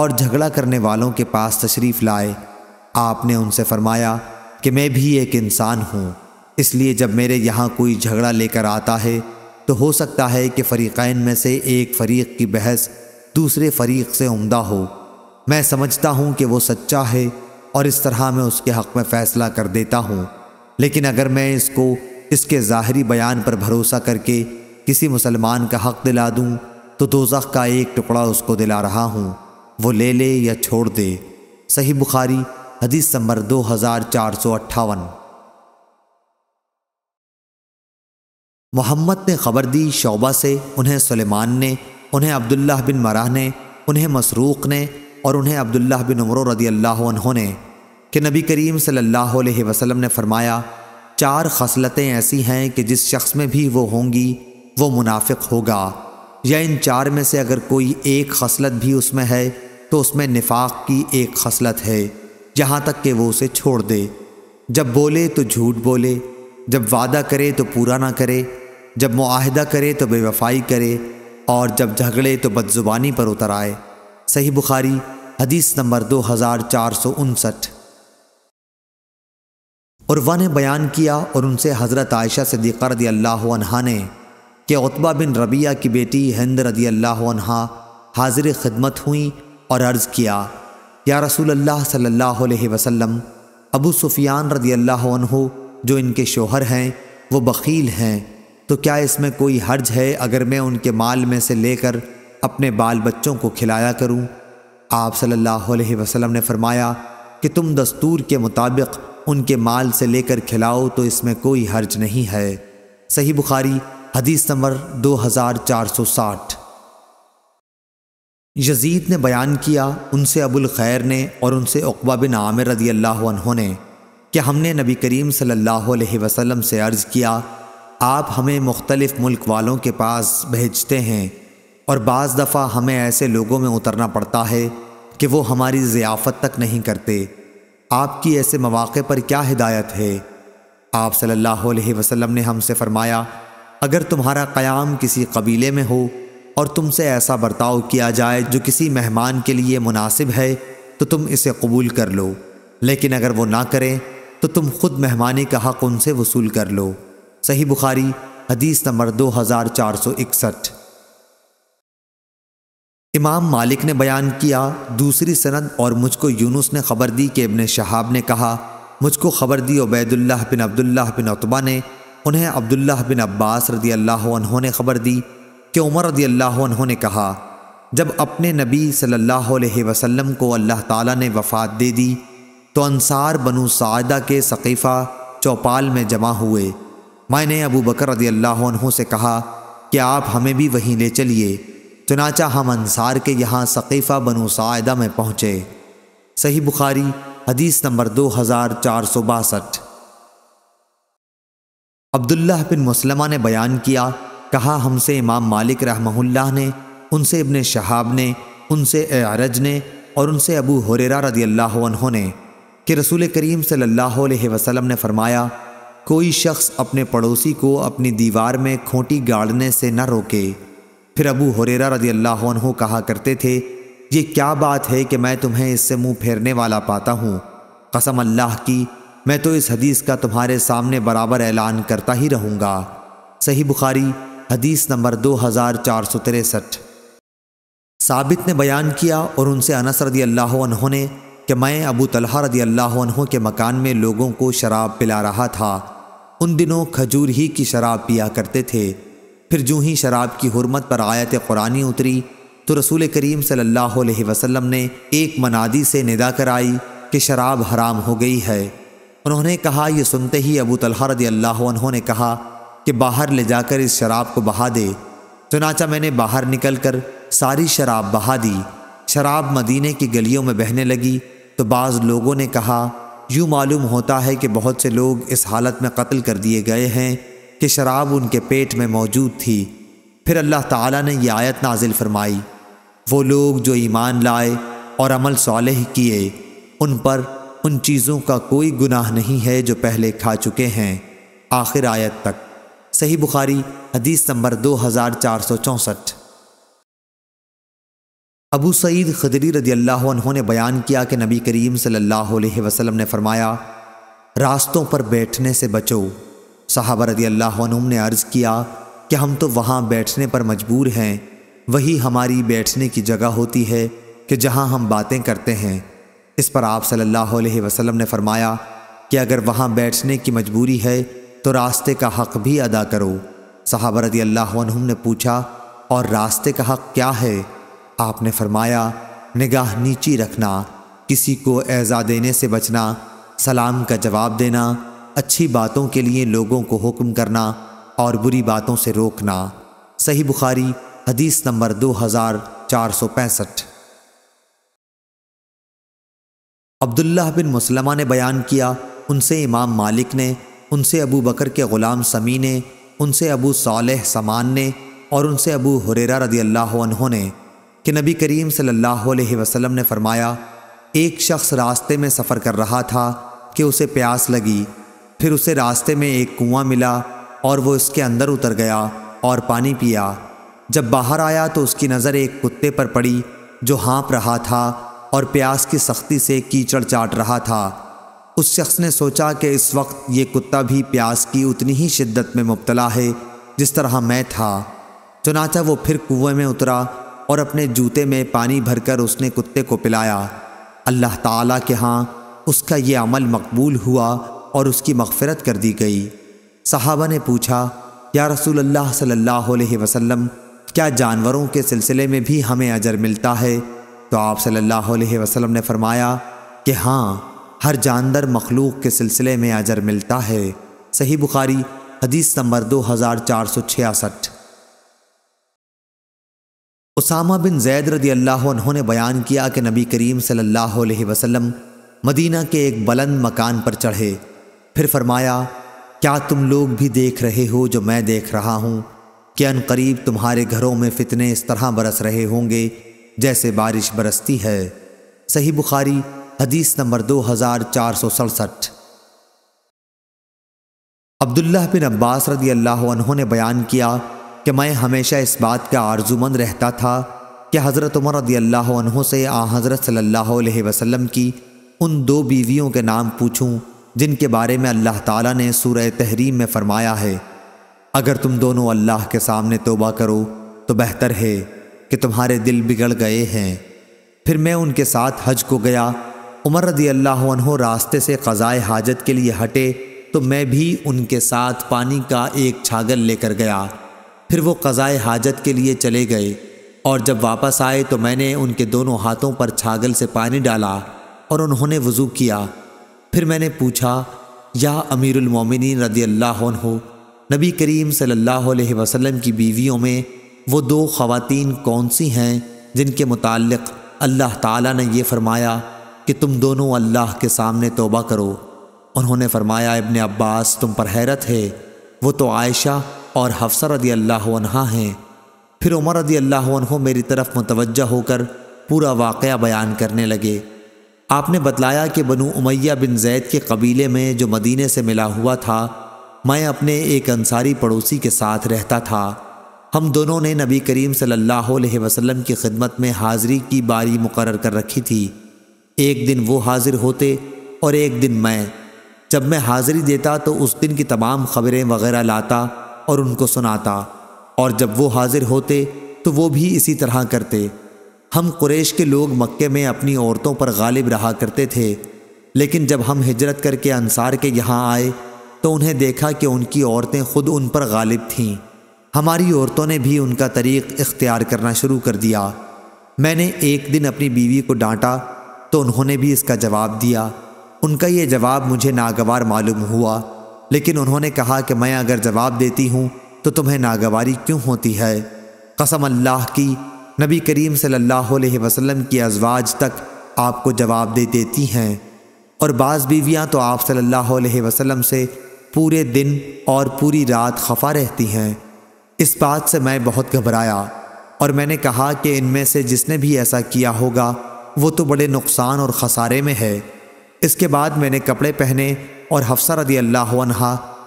और झगड़ा करने वालों के पास तशरीफ़ लाए आपने उनसे फरमाया कि मैं भी एक इंसान हूँ इसलिए जब मेरे यहाँ कोई झगड़ा लेकर आता है तो हो सकता है कि फ़रीक़ैन में से एक फ़रीक़ की बहस दूसरे फ़रीक़ से उमदा हो मैं समझता हूँ कि वो सच्चा है और इस तरह मैं उसके हक़ में फ़ैसला कर देता हूँ लेकिन अगर मैं इसको इसके ज़ाहरी बयान पर भरोसा करके किसी मुसलमान का हक दिला दूँ तो दोजख का एक टुकड़ा उसको दिला रहा हूँ वो ले ले या छोड़ दे सही बुखारी हदीस नंबर दो हज़ार चार सौ अट्ठावन मोहम्मद ने खबर दी शोबा से उन्हें सलेमान ने उन्हें अब्दुल्ला बिन मराह ने उन्हें मसरूक़ ने और उन्हें अब्दुल्ला बिन उम्र रदी अल्लाह ने कि नबी करीम सल्लल्लाहु अलैहि वसल्लम ने फरमाया चार खसलतें ऐसी हैं कि जिस शख्स में भी वो होंगी वो मुनाफिक होगा या इन चार में से अगर कोई एक खसलत भी उसमें है तो उसमें निफाक की एक खसलत है जहाँ तक कि वो उसे छोड़ दे जब बोले तो झूठ बोले जब वादा करे तो पूरा ना करे जब मुआहदा करे तो बेवफाई करे और जब झगड़े तो बदजुबानी पर उतर आए सही बुखारी हदीस नंबर दो हज़ार चार सौ उनसठ और वह ने बयान किया और उनसे हज़रत आयशा सदीक़ा रदी अल्लाह ने कि उतबा बिन रबिया की बेटी हिंद रदी अल्लाह हाजिर खिदमत हुई और अर्ज़ किया या रसूल अल्लाह सल्लल्लाहु अलैहि वसल्लम अबू सुफियान रदी अल्लाह जो इनके शोहर हैं वो बकील हैं तो क्या इसमें कोई हर्ज है अगर मैं उनके माल में से लेकर अपने बाल बच्चों को खिलाया करूँ आप सल्ला वसलम ने फरमाया कि तुम दस्तूर के मुताबिक उनके माल से लेकर खिलाओ तो इसमें कोई हर्ज नहीं है सही बुखारी हदीस नंबर 2460 यजीद ने बयान किया उनसे अबुल खैर ने और उनसे अकबा बिन आमिर रदी अल्लाह उन्होंने कि हमने नबी करीम सल्लल्लाहु अलैहि वसल्लम से अर्ज़ किया आप हमें मुख्तलिफ़ मुल्क वालों के पास भेजते हैं और बाज दफ़ा हमें ऐसे लोगों में उतरना पड़ता है कि वो हमारी ज़ियाफ़त तक नहीं करते आपकी ऐसे मौाक़े पर क्या हिदायत है आप सल्लल्लाहु अलैहि वसल्लम ने हमसे फरमाया अगर तुम्हारा क़याम किसी कबीले में हो और तुमसे ऐसा बर्ताव किया जाए जो किसी मेहमान के लिए मुनासिब है तो तुम इसे कबूल कर लो लेकिन अगर वो ना करें तो तुम खुद मेहमानी का हक़ उनसे वसूल कर लो सही बुखारी हदीस नंबर दो हज़ार चार सौ इकसठ इमाम मालिक ने बयान किया दूसरी सनद और मुझको यूनुस ने खबर दी कि इबन शहाब ने कहा मुझको खबर दी उबैदुल्लाह बिन अब्दुल्लाह बिन अतबा ने उन्हें अब्दुल्लाह बिन अब्बास रदी अल्लाह ने खबर दी कि उमर रदी अल्लाह ने कहा जब अपने नबी सल्लल्लाहु अलैहि वसल्लम को अल्लाह ताला ने वफ़ात दे दी तो अनसार बनु सादा के सकीफ़ा चौपाल में जमा हुए मैंने अबू बकर रदी अल्लाह से कहा कि आप हमें भी वहीं ले चलिए चुनाचा हम अंसार के यहाँ सकीफ़ा बनु सायदा में पहुँचे सही बुखारी हदीस नंबर दो हज़ार चार सौ बासठ अब्दुल्ला बिन मुसलमा ने बयान किया कहा हमसे इमाम मालिक रहमहुल्लाह ने उनसे इब्ने शहाब ने उनसे एरज ने और उनसे अबू हुरेरा रदी अल्लाह ने कि रसूल करीम सल्लल्लाहु अलैहि वसल्लम ने फरमाया कोई शख्स अपने पड़ोसी को अपनी दीवार में खोटी गाड़ने से न रोके फिर अबू हुरेरा रजी अल्लाह कहा करते थे ये क्या बात है कि मैं तुम्हें इससे मुंह फेरने वाला पाता हूँ कसम अल्लाह की मैं तो इस हदीस का तुम्हारे सामने बराबर ऐलान करता ही रहूँगा सही बुखारी हदीस नंबर दो हज़ार चार सौ तिरसठ साबित ने बयान किया और उनसे अनस रदी अल्लाह ने कि मैं अबू तलहा रदी अल्लाह के मकान में लोगों को शराब पिला रहा था उन दिनों खजूर ही की शराब पिया करते थे फिर जूँ ही शराब की हरमत पर आयत कुरानी उतरी तो रसूल करीम सल्लल्लाहु अलैहि वसल्लम ने एक मनादी से निदा कराई कि शराब हराम हो गई है उन्होंने कहा यह सुनते ही अबू तलहा रदी अल्लाह ने कहा कि बाहर ले जाकर इस शराब को बहा दे चुनाचा मैंने बाहर निकल कर सारी शराब बहा दी शराब मदीने की गलियों में बहने लगी तो बाज़ लोगों ने कहा यूँ मालूम होता है कि बहुत से लोग इस हालत में कत्ल कर दिए गए हैं कि शराब उनके पेट में मौजूद थी फिर अल्लाह ताला ने यह आयत नाजिल फरमाई वो लोग जो ईमान लाए और अमल सालह किए उन पर उन चीज़ों का कोई गुनाह नहीं है जो पहले खा चुके हैं आखिर आयत तक सही बुखारी हदीस नंबर दो हज़ार चार सौ चौंसठ अबू सईद खदरी रदी अल्लाह उन्होंने बयान किया कि नबी करीम सल्लल्लाहु अलैहि वसल्लम ने फरमाया रास्तों पर बैठने से बचो साहबा रदी अल्लाह ने अर्ज़ किया कि हम तो वहाँ बैठने पर मजबूर हैं वही हमारी बैठने की जगह होती है कि जहाँ हम बातें करते हैं इस पर आप सल्लल्लाहु अलैहि वसल्लम ने फरमाया कि अगर वहाँ बैठने की मजबूरी है तो रास्ते का हक भी अदा करो साहबा रदी अल्लाह ने पूछा और रास्ते का हक क्या है आपने फरमाया निगाह नीची रखना किसी को ऐज़ा देने से बचना सलाम का जवाब देना अच्छी बातों के लिए लोगों को हुक्म करना और बुरी बातों से रोकना सही बुखारी हदीस नंबर दो हज़ार चार सौ पैंसठ अब्दुल्लाह बिन मुसलमा ने बयान किया उनसे इमाम मालिक ने उनसे अबू बकर के ग़ुलाम समी ने उनसे अबू सालेह समान ने और उनसे अबू हुरेरा रदी अल्लाह ने कि नबी करीम सल्लल्लाहु अलैहि वसल्लम ने फरमाया एक शख्स रास्ते में सफ़र कर रहा था कि उसे प्यास लगी फिर उसे रास्ते में एक कुआं मिला और वो इसके अंदर उतर गया और पानी पिया जब बाहर आया तो उसकी नज़र एक कुत्ते पर पड़ी जो हाँप रहा था और प्यास की सख्ती से कीचड़ चाट रहा था उस शख्स ने सोचा कि इस वक्त ये कुत्ता भी प्यास की उतनी ही शिद्दत में मुबतला है जिस तरह मैं था चुनाचा वो फिर कुएं में उतरा और अपने जूते में पानी भरकर उसने कुत्ते को पिलाया अल्लाह ताला के हाँ उसका ये अमल मकबूल हुआ और उसकी मगफरत कर दी गई सहाबा ने पूछा या रसूल अल्लाह सल्लल्लाहु अलैहि वसल्लम क्या जानवरों के सिलसिले में भी हमें अजर मिलता है तो आप सल्लल्लाहु अलैहि वसल्लम ने फरमाया कि हाँ हर जानदर मखलूक के सिलसिले में अजर मिलता है सही बुखारी हदीस नंबर दो उसामा बिन जैद रदी अल्लाह ने बयान किया कि नबी करीम सल्लल्लाहु अलैहि वसल्लम मदीना के एक बुलंद मकान पर चढ़े फिर फरमाया क्या तुम लोग भी देख रहे हो जो मैं देख रहा हूँ कि अनकरीब तुम्हारे घरों में फितने इस तरह बरस रहे होंगे जैसे बारिश बरसती है सही बुखारी हदीस नंबर दो हज़ार चार सौ सड़सठ अब्दुल्ला बिन अब्बास रदी अल्लाह ने बयान किया कि मैं हमेशा इस बात का आर्जूमंद रहता था कि हज़रत उमर रदी अल्लाह से आ हज़रत सल्लल्लाहु अलैहि वसल्लम की उन दो बीवियों के नाम पूछूं जिनके बारे में अल्लाह ताला ने सूरह तहरीम में फरमाया है अगर तुम दोनों अल्लाह के सामने तोबा करो तो बेहतर है कि तुम्हारे दिल बिगड़ गए हैं फिर मैं उनके साथ हज को गया उमर रदी अल्लाह रास्ते से क़ज़ाए हाजत के लिए हटे तो मैं भी उनके साथ पानी का एक छागल लेकर गया फिर वो क़ज़ाए हाजत के लिए चले गए और जब वापस आए तो मैंने उनके दोनों हाथों पर छागल से पानी डाला और उन्होंने वज़ू किया फिर मैंने पूछा या अमीरुल मोमिनीन रदी अल्लाह हो नबी करीम सल्लल्लाहु अलैहि वसल्लम की बीवियों में वो दो ख़वातीन कौन सी हैं जिनके मुतालिक अल्लाह ताला ने ये फ़रमाया कि तुम दोनों अल्लाह के सामने तोबा करो उन्होंने फ़रमाया इबन अब्बास तुम पर हैरत है वो तो आयशा और हफ्सा रदी अल्लाह हैं फिर उमर रदी अल्लाह मेरी तरफ़ मुतवजह होकर पूरा वाक़ बयान करने लगे आपने बतलाया कि बनु उमैया बिन जैद के कबीले में जो मदीने से मिला हुआ था मैं अपने एक अंसारी पड़ोसी के साथ रहता था हम दोनों ने नबी करीम सल्लल्लाहु अलैहि वसल्लम की खिदमत में हाज़िरी की बारी मुकर कर रखी थी एक दिन वो हाज़िर होते और एक दिन मैं जब मैं हाज़िरी देता तो उस दिन की तमाम खबरें वगैरह लाता और उनको सुनाता और जब वो हाज़िर होते तो वो भी इसी तरह करते हम कुरेश के लोग मक्के में अपनी औरतों पर गालिब रहा करते थे लेकिन जब हम हिजरत करके अंसार के यहाँ आए तो उन्हें देखा कि उनकी औरतें खुद उन पर गालिब थीं हमारी औरतों ने भी उनका तरीक़ इख्तियार करना शुरू कर दिया मैंने एक दिन अपनी बीवी को डांटा तो उन्होंने भी इसका जवाब दिया उनका यह जवाब मुझे नागवार मालूम हुआ लेकिन उन्होंने कहा कि मैं अगर जवाब देती हूँ तो तुम्हें नागवारी क्यों होती है कसम अल्लाह की नबी करीम सल्लल्लाहु अलैहि वसल्लम की अजवाज तक आपको जवाब दे देती हैं और बाज़ बीवियाँ तो आप सल्लल्लाहु अलैहि वसल्लम से पूरे दिन और पूरी रात खफा रहती हैं इस बात से मैं बहुत घबराया और मैंने कहा कि इनमें से जिसने भी ऐसा किया होगा वो तो बड़े नुकसान और खसारे में है इसके बाद मैंने कपड़े पहने और हफ्सा रदी अल्लाह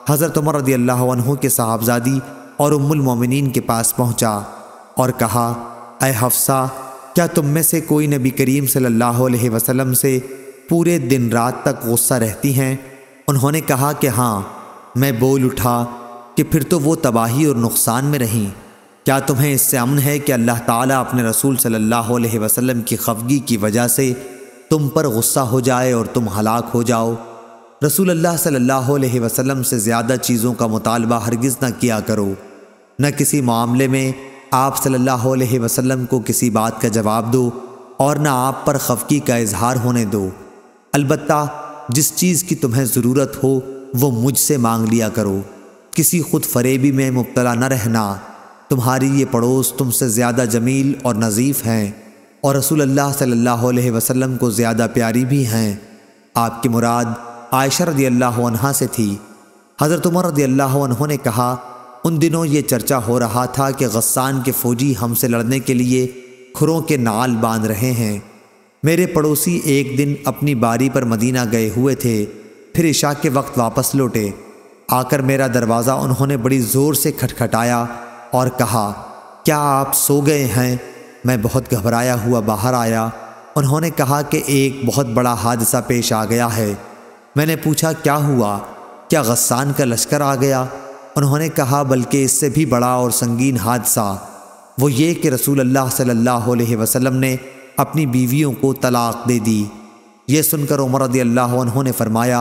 हज़रत उमर रदी अल्लाह के साहबजादी और उम्मुलमिन के पास पहुँचा और कहा अय हफ्सा क्या तुम में से कोई नबी करीम सल्लल्लाहु अलैहि वसल्लम से पूरे दिन रात तक गुस्सा रहती हैं उन्होंने कहा कि हाँ मैं बोल उठा कि फिर तो वो तबाही और नुकसान में रहीं क्या तुम्हें इससे अमन है कि अल्लाह ताला अपने रसूल सल्लल्लाहु अलैहि वसल्लम की खफगी की वजह से तुम पर गुस्सा हो जाए और तुम हलाक हो जाओ रसूल अल्लाह सल्लल्लाहु अलैहि वसल्लम से ज़्यादा चीज़ों का मुतालबा हरगिज़ ना किया करो न किसी मामले में आप सल्लल्लाहु अलैहि वसल्लम को किसी बात का जवाब दो और ना आप पर खफकी का इजहार होने दो अलबत्ता जिस चीज़ की तुम्हें ज़रूरत हो वो मुझसे मांग लिया करो किसी खुद फरेबी में मुबतला न रहना तुम्हारी ये पड़ोस तुमसे ज़्यादा जमील और नज़ीफ़ हैं और रसूल अल्लाह सल्लल्लाहु अलैहि वसल्लम को ज़्यादा प्यारी भी हैं आपकी मुराद आयशा रदी अल्लाह से थी हज़रत उमर रदी अल्लाह ने कहा उन दिनों ये चर्चा हो रहा था कि गस्सान के फ़ौजी हमसे लड़ने के लिए खुरों के नाल बांध रहे हैं मेरे पड़ोसी एक दिन अपनी बारी पर मदीना गए हुए थे फिर इशा के वक्त वापस लौटे आकर मेरा दरवाज़ा उन्होंने बड़ी ज़ोर से खटखटाया और कहा क्या आप सो गए हैं मैं बहुत घबराया हुआ बाहर आया उन्होंने कहा कि एक बहुत बड़ा हादसा पेश आ गया है मैंने पूछा क्या हुआ क्या गस्सान का लश्कर आ गया उन्होंने कहा बल्कि इससे भी बड़ा और संगीन हादसा वो ये कि रसूल अल्लाह सल्लल्लाहु अलैहि वसल्लम ने अपनी बीवियों को तलाक दे दी ये सुनकर उमर रदी अल्लाह ने फरमाया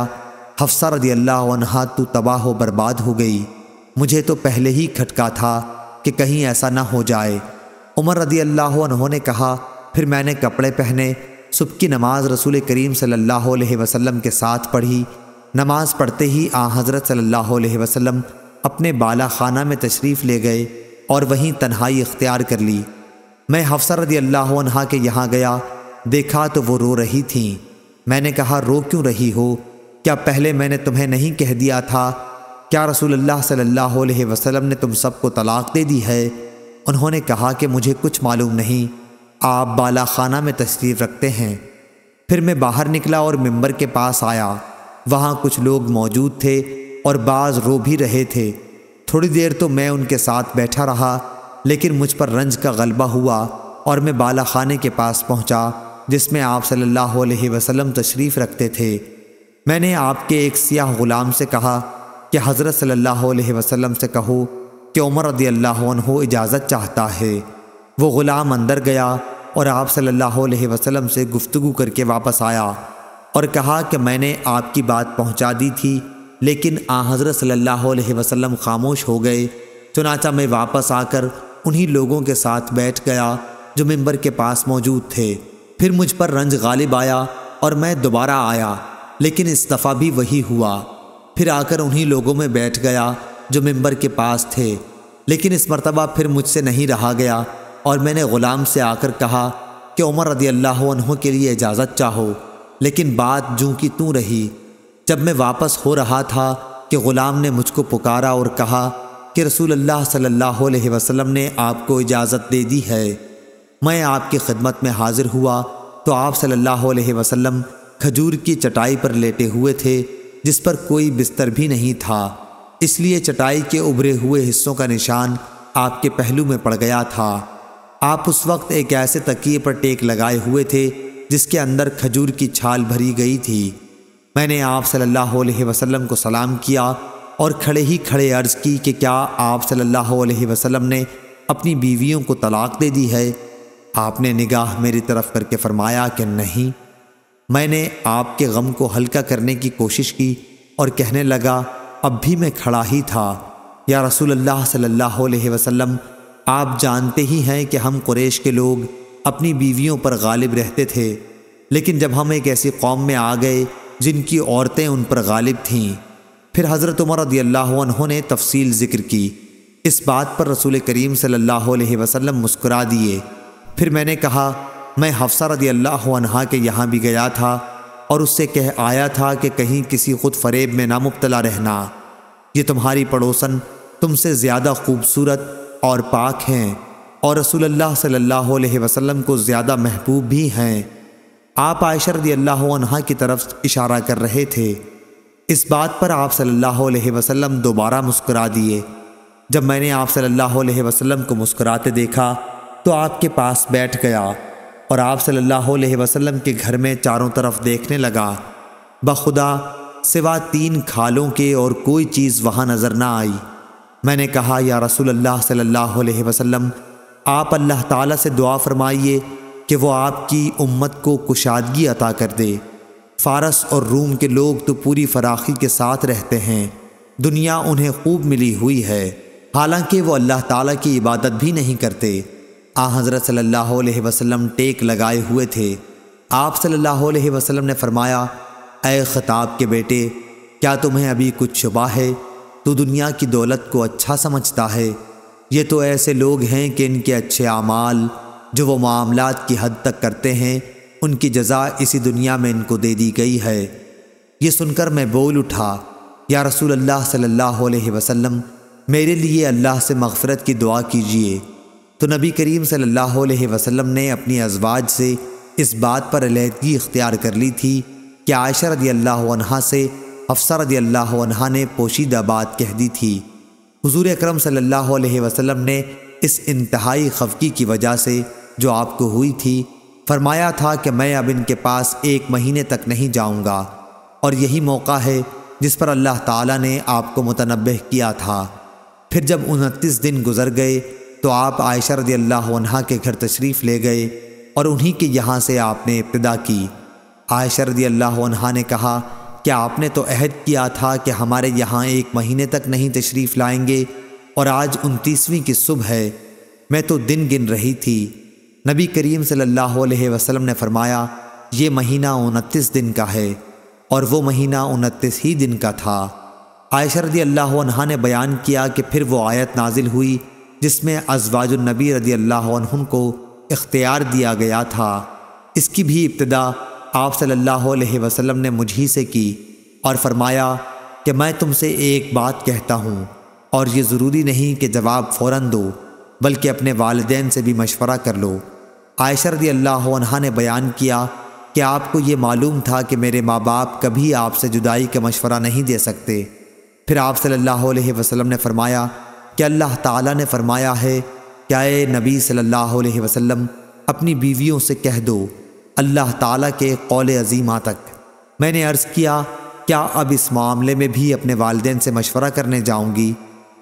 हफ्सा रदी अल्लाह तू तबाह व बर्बाद हो गई मुझे तो पहले ही खटका था कि कहीं ऐसा ना हो जाए उमर रदी अल्लाह ने कहा फिर मैंने कपड़े पहने सुबह की नमाज रसूल करीम सल्लल्लाहु अलैहि वसल्लम के साथ पढ़ी नमाज पढ़ते ही आ हज़रत सल्लल्लाहु अलैहि वसल्लम अपने बाला खाना में तशरीफ़ ले गए और वहीं तन्हाई इख्तियार कर ली मैं हफ्सा रदी अल्लाह अनहा के यहाँ गया देखा तो वो रो रही थीं मैंने कहा रो क्यों रही हो क्या पहले मैंने तुम्हें नहीं कह दिया था क्या अल्लाह सल्लल्लाहु अलैहि वसल्लम ने तुम सबको तलाक़ दे दी है उन्होंने कहा कि मुझे कुछ मालूम नहीं आप बाला खाना में तशरीफ़ रखते हैं फिर मैं बाहर निकला और मंबर के पास आया वहाँ कुछ लोग मौजूद थे और बाज रो भी रहे थे थोड़ी देर तो मैं उनके साथ बैठा रहा लेकिन मुझ पर रंज का गलबा हुआ और मैं बाला खाने के पास पहुंचा जिसमें आप सल्लल्लाहु अलैहि वसल्लम तशरीफ़ रखते थे मैंने आपके एक सियाह ग़ुलाम से कहा कि हज़रत सल्लल्लाहु अलैहि वसल्लम से कहो कि उमर रदी अल्लाह इजाज़त चाहता है वो ग़ुलाम अंदर गया और आप सल्लल्लाहु अलैहि वसल्लम से गुफ्तगु करके वापस आया और कहा कि मैंने आपकी बात पहुंचा दी थी लेकिन आ हज़रत सल्लल्लाहु अलैहि वसल्लम खामोश हो गए चुनाचा मैं वापस आकर उन्हीं लोगों के साथ बैठ गया जो मंबर के पास मौजूद थे फिर मुझ पर रंज गालिब आया और मैं दोबारा आया लेकिन इस दफ़ा भी वही हुआ फिर आकर उन्हीं लोगों में बैठ गया जो मंबर के पास थे लेकिन इस मरतबा फिर मुझसे नहीं रहा गया और मैंने ग़ुलाम से आकर कहा कि उमर रदी अल्लाह के लिए इजाज़त चाहो लेकिन बात जूँ की तू रही जब मैं वापस हो रहा था कि ग़ुलाम ने मुझको पुकारा और कहा कि रसूल अल्लाह सल्लल्लाहु अलैहि वसल्लम ने आपको इजाज़त दे दी है मैं आपकी खिदमत में हाजिर हुआ तो आप सल्लल्लाहु अलैहि वसल्लम खजूर की चटाई पर लेटे हुए थे जिस पर कोई बिस्तर भी नहीं था इसलिए चटाई के उभरे हुए हिस्सों का निशान आपके पहलू में पड़ गया था आप उस वक्त एक ऐसे तकिए पर टेक लगाए हुए थे जिसके अंदर खजूर की छाल भरी गई थी मैंने आप सल्लल्लाहु अलैहि वसल्लम को सलाम किया और खड़े ही खड़े अर्ज़ की कि क्या आप सल्लल्लाहु अलैहि वसल्लम ने अपनी बीवियों को तलाक दे दी है आपने निगाह मेरी तरफ़ करके फ़रमाया कि नहीं मैंने आपके गम को हल्का करने की कोशिश की और कहने लगा अब भी मैं खड़ा ही था या रसूल अल्लाह सल्लल्लाहु अलैहि वसल्लम आप जानते ही हैं कि हम कुरेश के लोग अपनी बीवियों पर गालिब रहते थे लेकिन जब हम एक ऐसी कौम में आ गए जिनकी औरतें उन पर गालिब थीं फिर हज़रत उमर रदील्ला ने तफसील ज़िक्र की इस बात पर रसूल करीम सल्लल्लाहु अलैहि वसल्लम मुस्कुरा दिए फिर मैंने कहा मैं हफ्सा रदी अल्लाह के यहाँ भी गया था और उससे कह आया था कि कहीं किसी खुद फरेब में ना मुबतला रहना ये तुम्हारी पड़ोसन तुमसे ज़्यादा खूबसूरत और पाक हैं और रसूल अल्लाह सल्लल्लाहु अलैहि वसल्लम को ज़्यादा महबूब भी हैं आप आयशा रदी अल्लाह की तरफ इशारा कर रहे थे इस बात पर आप सल्लल्लाहु अलैहि वसल्लम दोबारा मुस्कुरा दिए जब मैंने आप सल्लल्लाहु अलैहि वसल्लम को मुस्कुराते देखा तो आपके पास बैठ गया और आप सल्लल्लाहु अलैहि वसल्लम के घर में चारों तरफ देखने लगा बखुदा सिवा तीन खालों के और कोई चीज़ वहाँ नज़र ना आई मैंने कहा या रसूल अल्लाह सल्लल्लाहु अलैहि वसल्लम आप अल्लाह ताला से दुआ फरमाइए कि वो आपकी उम्मत को कुशादगी अता कर दे फ़ारस और रूम के लोग तो पूरी फराखी के साथ रहते हैं दुनिया उन्हें खूब मिली हुई है हालांकि वो अल्लाह ताला की इबादत भी नहीं करते आ हज़रत सल्लल्लाहु अलैहि वसल्लम टेक लगाए हुए थे आप सल्लल्लाहु अलैहि वसल्लम ने फरमाया ए ख़ताब के बेटे क्या तुम्हें अभी कुछ शुबा है तो दुनिया की दौलत को अच्छा समझता है ये तो ऐसे लोग हैं कि इनके अच्छे अमाल जो वो मामलात की हद तक करते हैं उनकी जजा इसी दुनिया में इनको दे दी गई है ये सुनकर मैं बोल उठा या रसूल अल्लाह सल्लल्लाहु अलैहि वसल्लम मेरे लिए अल्लाह से मगफरत की दुआ कीजिए तो नबी करीम सल्लल्लाहु अलैहि वसल्लम ने अपनी अजवाज से इस बात पर अलहदगी इख्तियार कर ली थी कि आयशा रदी अल्लाह से अफसर रदी अल्लाह ने पोशीदा बात कह दी थी हुजूर अकरम सल्लल्लाहु अलैहि वसल्लम ने इस इंतहाई खफकी की वजह से जो आपको हुई थी फरमाया था कि मैं अब इनके पास एक महीने तक नहीं जाऊंगा और यही मौका है जिस पर अल्लाह ताला ने आपको मुतनब किया था फिर जब उनतीस दिन गुजर गए तो आप आयशा अल्लाह के घर तशरीफ़ ले गए और उन्हीं के यहाँ से आपने इब्तदा की आयशा अल्लाह ने कहा कि आपने तो अहद किया था कि हमारे यहाँ एक महीने तक नहीं तशरीफ़ लाएंगे और आज उनतीसवीं की सुबह है मैं तो दिन गिन रही थी नबी करीम सल्लल्लाहु अलैहि वसल्लम ने फरमाया ये महीना उनतीस दिन का है और वो महीना उनतीस ही दिन का था आयशा रदी अल्लाह ने बयान किया कि फिर वो आयत नाजिल हुई जिसमें अजवाजुलनबी रदी अल्लाह को इख्तियार दिया गया था इसकी भी इब्तदा आप सल्लल्लाहु अलैहि वसल्लम ने मुझी से की और फरमाया कि मैं तुमसे एक बात कहता हूँ और ये ज़रूरी नहीं कि जवाब फ़ौर दो बल्कि अपने वालदेन से भी मशवरा कर लो आयशर अल्लाह ने बयान किया कि आपको ये मालूम था कि मेरे माँ बाप कभी आपसे जुदाई का मशवरा नहीं दे सकते फिर आप सल्लल्लाहु अलैहि वसल्लम ने फरमाया कि अल्लाह ताला ने फरमाया है क्या नबी सल्लल्लाहु अलैहि वसल्लम अपनी बीवियों से कह दो अल्लाह ताला के कौल अजीमा तक मैंने अर्ज़ किया क्या अब इस मामले में भी अपने वालदेन से मशवरा करने जाऊँगी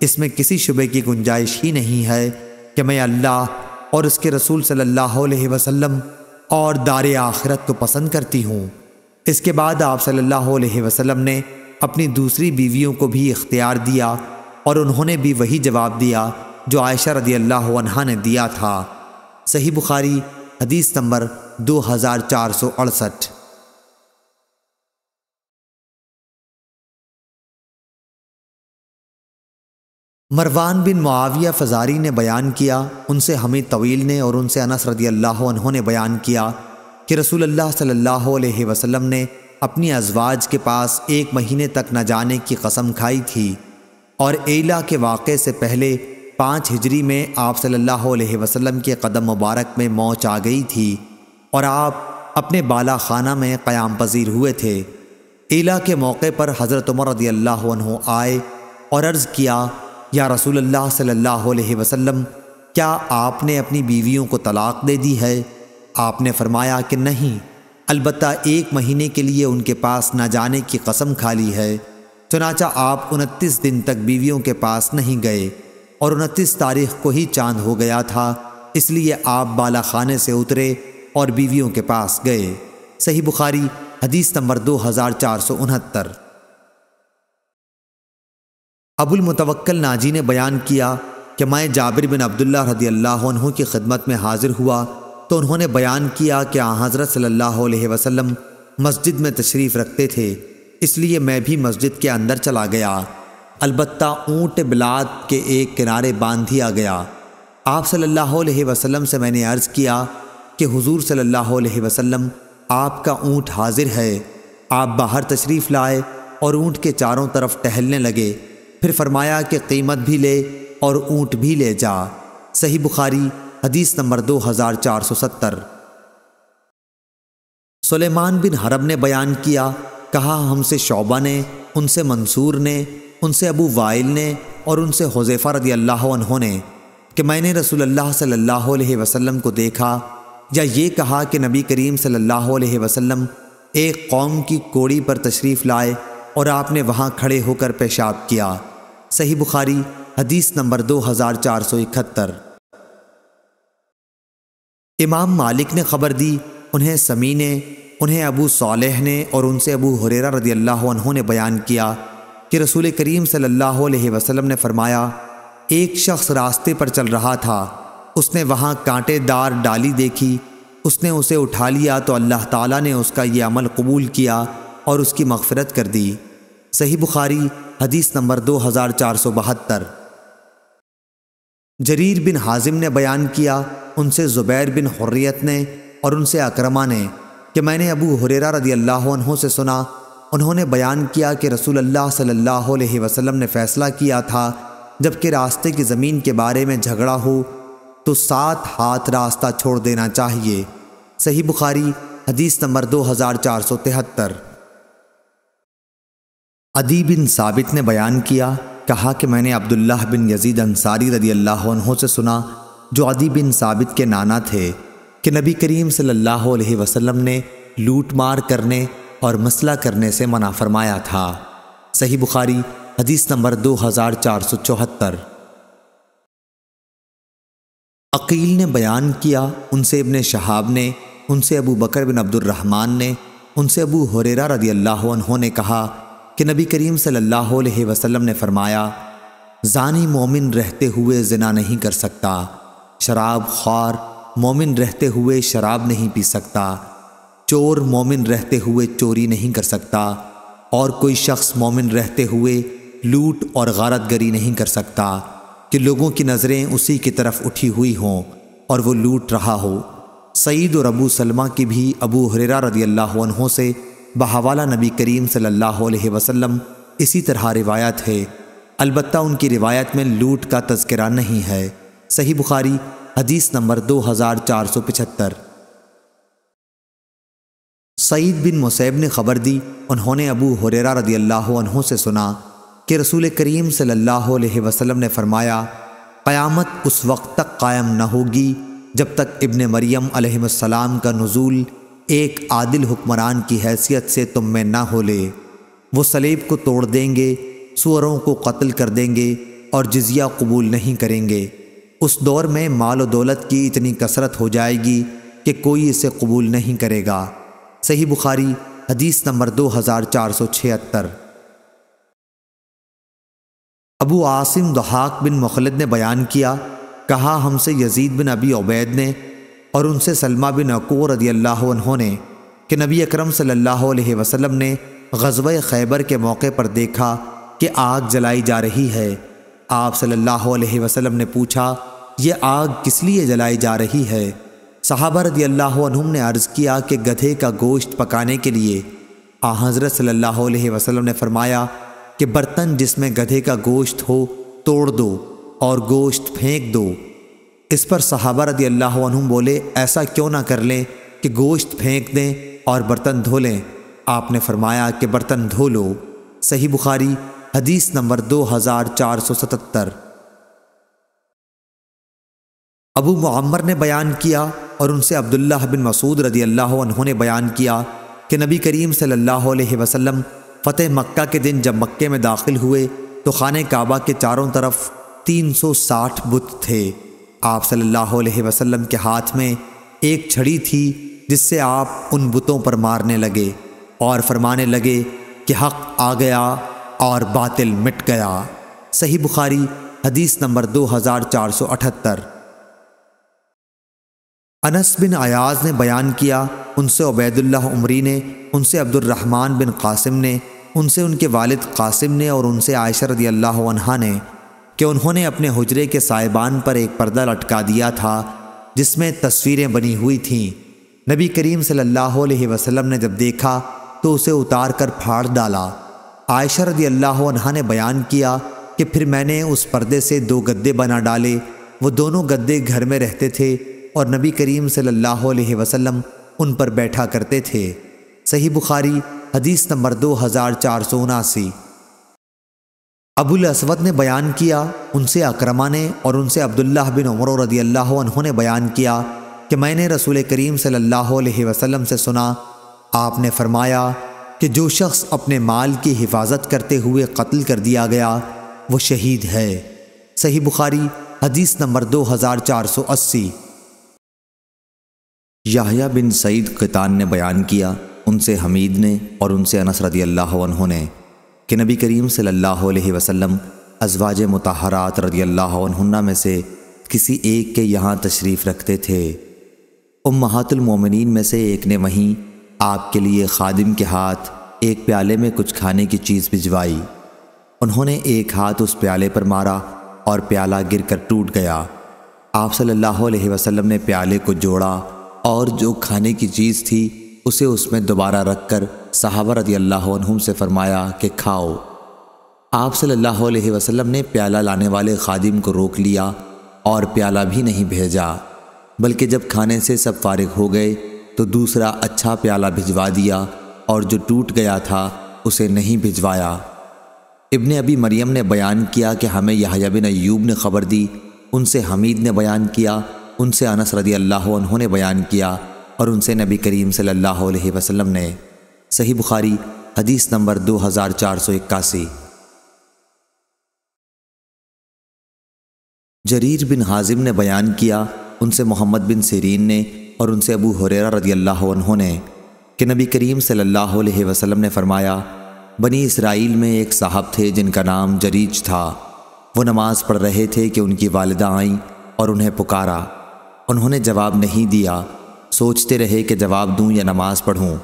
इसमें किसी शुबे की गुंजाइश ही नहीं है कि मैं अल्लाह और उसके रसूल सल्लल्लाहु अलैहि वसल्लम और दार आखरत को पसंद करती हूँ इसके बाद आप सल्लल्लाहु अलैहि वसल्लम ने अपनी दूसरी बीवियों को भी इख्तियार दिया और उन्होंने भी वही जवाब दिया जो आयशा रदी अल्लाह अनहा ने दिया था सही बुखारी हदीस नंबर दो हज़ार चार सौ अड़सठ मरवान बिन मुआविया फ़जारी ने बयान किया उनसे हमीद तवील ने और उनसे अनस रदी अल्लाह ने बयान किया कि रसूल अल्लाह सल्लल्लाहु अलैहि वसल्लम ने अपनी अजवाज के पास एक महीने तक न जाने की कसम खाई थी और एला के वाक़े से पहले पाँच हिजरी में आप सल्लल्लाहु अलैहि वसल्लम के कदम मुबारक में मौच आ गई थी और आप अपने बाला खाना में क़याम पजीर हुए थे एला के मौके पर हज़रत उमर रदी अल्लाह आए और अर्ज़ किया या रसूल अल्लाह सल्लल्लाहु अलैहि वसल्लम क्या आपने अपनी बीवियों को तलाक दे दी है आपने फरमाया कि नहीं अलबत् एक महीने के लिए उनके पास ना जाने की कसम खा ली है चनाचा आप उनतीस दिन तक बीवियों के पास नहीं गए और उनतीस तारीख को ही चांद हो गया था इसलिए आप बाला खाने से उतरे और बीवियों के पास गए सही बुखारी हदीस नंबर दो हज़ार चार सौ उनहत्तर अबुल मुतवक्कल नाजी ने बयान किया कि मैं जाबिर बिन अब्दुल्ला रदी अल्लाह की खदमत में हाजिर हुआ तो उन्होंने बयान किया कि आ हज़रत सल्लल्लाहु अलैहि वसल्लम मस्जिद में तशरीफ़ रखते थे इसलिए मैं भी मस्जिद के अंदर चला गया अलबत् ऊँट बिलाद के एक किनारे बांध दिया गया आप सल्लल्लाहु अलैहि वसल्लम से मैंने अर्ज़ किया कि हुजूर सल्लल्लाहु अलैहि वसल्लम आपका ऊँट हाजिर है आप बाहर तशरीफ़ लाए और ऊँट के चारों तरफ टहलने लगे फिर फरमाया कि कीमत भी ले और ऊंट भी ले जा सही बुखारी हदीस नंबर दो हज़ार चार सौ सत्तर सुलेमान बिन हरब ने बयान किया कहा हमसे शोबा ने उनसे मंसूर ने उनसे अबू वाइल ने और उनसे हुजैफा रदी अल्लाह ने कि मैंने रसूल अल्लाह सल्लल्लाहु अलैहि वसल्लम को देखा या ये कहा कि नबी करीम सल्लल्लाहु अलैहि वसल्लम एक कौम की कोड़ी पर तशरीफ़ लाए और आपने वहाँ खड़े होकर पेशाब किया सही बुखारी हदीस नंबर दो हज़ार चार सौ इकहत्तर इमाम मालिक ने खबर दी उन्हें समी ने उन्हें अबू सालेह ने और उनसे अबू हुरेरा रदी अल्लाह ने बयान किया कि रसूल करीम सल्लल्लाहु अलैहि वसल्लम ने फरमाया एक शख्स रास्ते पर चल रहा था उसने वहाँ कांटेदार डाली देखी उसने उसे उठा लिया तो अल्लाह ताला ने उसका यह अमल कबूल किया और उसकी मगफरत कर दी सही बुखारी हदीस नंबर दो हज़ार चार सौ बहत्तर जरीर बिन हाजिम ने बयान किया उनसे ज़ुबैर बिन हुर्रियत ने और उनसे अक्रमा ने कि मैंने अबू हुरेरा रदी अल्लाह से सुना उन्होंने बयान किया कि रसूल अल्लाह सल्लल्लाहु अलैहि वसल्लम ने फ़ैसला किया था जबकि रास्ते की ज़मीन के बारे में झगड़ा हो तो सात हाथ रास्ता छोड़ देना चाहिए सही बुखारी हदीस नंबर दो हज़ार चार सौ तिहत्तर अदी बिन साबित ने बयान किया कहा कि मैंने अब्दुल्लाह बिन यजीद अंसारी रदी अल्लाह से सुना जो अदी बिन साबित के नाना थे कि नबी करीम सल्लल्लाहु अलैहि वसल्लम ने लूट मार करने और मसला करने से मना फरमाया था सही बुखारी हदीस नंबर दो हज़ार चार सौ चौहत्तर अकील ने बयान किया उनसे इबन शहाब ने उनसे अबू बकर बिन अब्दुलरहमान ने उनसे अबू हुरेरा रदी अल्लाह ने कहा कि नबी करीम सल्लल्लाहु अलैहि वसल्लम ने फरमाया जानी मोमिन रहते हुए जना नहीं कर सकता शराब ख्वार मोमिन रहते हुए शराब नहीं पी सकता चोर मोमिन रहते हुए चोरी नहीं कर सकता और कोई शख्स मोमिन रहते हुए लूट और गारत नहीं कर सकता कि लोगों की नज़रें उसी की तरफ उठी हुई हों और वो लूट रहा हो सईद और अबू सलमा की भी अबू हरेरा रदी अल्लाह से बहावाला नबी करीम सल्लल्लाहु अलैहि वसल्लम इसी तरह रिवायत है अलबत् उनकी रिवायत में लूट का तस्करा नहीं है सही बुखारी हदीस नंबर दो हज़ार चार सौ सईद बिन मुसैब ने खबर दी उन्होंने अबू हुरेरा रदी अल्लाह से सुना कि रसूल करीम सल्लल्लाहु अलैहि वसल्लम ने फरमाया क़यामत उस वक्त तक कायम न होगी जब तक इब्ने मरियम अलैहिस्सलाम का नज़ूल एक आदिल हुक्मरान की हैसियत से तुम में ना हो ले वो सलेब को तोड़ देंगे सुअरों को कत्ल कर देंगे और जजिया कबूल नहीं करेंगे उस दौर में माल और दौलत की इतनी कसरत हो जाएगी कि कोई इसे कबूल नहीं करेगा सही बुखारी हदीस नंबर दो हज़ार चार सौ छिहत्तर अबू आसिम दहाक बिन मखलद ने बयान किया कहा हमसे यजीद बिन अबी उबैद ने और उनसे सलमा बिन अकूर रदी अल्लाह ने कि नबी अकरम सल्लल्लाहु अलैहि वसल्लम ने गजब खैबर के मौके पर देखा कि आग जलाई जा रही है आप सल्लल्लाहु अलैहि वसल्लम ने पूछा ये आग किस लिए जलाई जा रही है सहाबा रदी अल्लाह ने अर्ज़ किया कि गधे का गोश्त पकाने के लिए आ हज़रत सल्लल्लाहु अलैहि वसल्लम ने फरमाया कि बर्तन जिसमें गधे का गोश्त हो तोड़ दो और गोश्त फेंक दो इस पर सहाबा रदी अल्लाह बोले ऐसा क्यों ना कर लें कि गोश्त फेंक दें और बर्तन धो लें आपने फरमाया कि बर्तन धो लो सही बुखारी हदीस नंबर दो हज़ार चार सौ सतहत्तर अबू मम्मर ने बयान किया और उनसे अब्दुल्ला बिन मसूद रदी अल्लाह ने बयान किया कि नबी करीम सल्लल्लाहु अलैहि वसल्लम फ़तेह मक्का के दिन जब मक्के में दाखिल हुए तो खान काबा के चारों तरफ 360 बुत थे आप सल्लल्लाहु अलैहि वसल्लम के हाथ में एक छड़ी थी जिससे आप उन बुतों पर मारने लगे और फरमाने लगे कि हक आ गया और बातिल मिट गया सही बुखारी हदीस नंबर दो हज़ार चार सौ अठहत्तर अनस बिन अयाज ने बयान किया उनसे उबैदुल्ला उमरी ने उनसे अब्दुलरहमान बिन कासिम ने उनसे उनके वालिद कासिम ने और उनसे आयशा रदी अल्लाह ने कि उन्होंने अपने हुजरे के साहिबान पर एक पर्दा लटका दिया था जिसमें तस्वीरें बनी हुई थीं नबी करीम सल्लल्लाहु अलैहि वसल्लम ने जब देखा तो उसे उतार कर फाड़ डाला आयशा रदी अल्लाह ने बयान किया कि फिर मैंने उस पर्दे से दो गद्दे बना डाले वो दोनों गद्दे घर में रहते थे और नबी करीम सल्लल्लाहु अलैहि वसल्लम उन पर बैठा करते थे सही बुखारी हदीस नंबर दो हज़ार चार सौ उनासी अबुल असवद ने बयान किया उनसे अक्रमा ने और उनसे अब्दुल्ला बिन उमर रदी अल्लाह ने बयान किया कि मैंने रसूल करीम सल्लल्लाहु अलैहि वसल्लम से सुना आपने फरमाया कि जो शख्स अपने माल की हिफाजत करते हुए कत्ल कर दिया गया वो शहीद है सही बुखारी हदीस नंबर दो हज़ार चार सौ अस्सी याहिया बिन सईद क़ितान ने बयान किया उनसे हमीद ने और उनसे अनस रदी अल्लाह ने कि नबी करीम सल्लल्लाहु अलैहि वसल्लम अजवाज मतहरात रदी अल्लाहन्ना में से किसी एक के यहाँ तशरीफ़ रखते थे उम उम्मातुलमोमिन में से एक ने वहीं आपके लिए खादिम के हाथ एक प्याले में कुछ खाने की चीज़ भिजवाई उन्होंने एक हाथ उस प्याले पर मारा और प्याला गिर कर टूट गया आप सल्लल्लाहु अलैहि वसल्लम ने प्याले को जोड़ा और जो खाने की चीज़ थी उसे उसमें दोबारा रख कर साहबा रदी अल्लाह से फरमाया कि खाओ आप सल्लल्लाहु अलैहि वसल्लम ने प्याला लाने वाले खादिम को रोक लिया और प्याला भी नहीं भेजा बल्कि जब खाने से सब फारिग हो गए तो दूसरा अच्छा प्याला भिजवा दिया और जो टूट गया था उसे नहीं भिजवाया इब्ने अबी मरियम ने बयान किया कि हमें यहाया बिन अयूब ने खबर दी उनसे हमीद ने बयान किया उनसे अनस रदी अल्लाह ने बयान किया और उनसे नबी करीम सल्लल्लाहु अलैहि वसल्लम ने सही बुखारी हदीस नंबर दो हज़ार चार सौ इक्यासी जरीर बिन हाजिम ने बयान किया उनसे मोहम्मद बिन सिरीन ने और उनसे अबू हुरेरा रदी अल्लाह ने कि नबी करीम सल्लल्लाहु अलैहि वसल्लम ने फरमाया बनी इसराइल में एक साहब थे जिनका नाम जरीज था वो नमाज़ पढ़ रहे थे कि उनकी वालदा आईं और उन्हें पुकारा उन्होंने जवाब नहीं दिया सोचते रहे कि जवाब दूं या नमाज़ पढ़ूं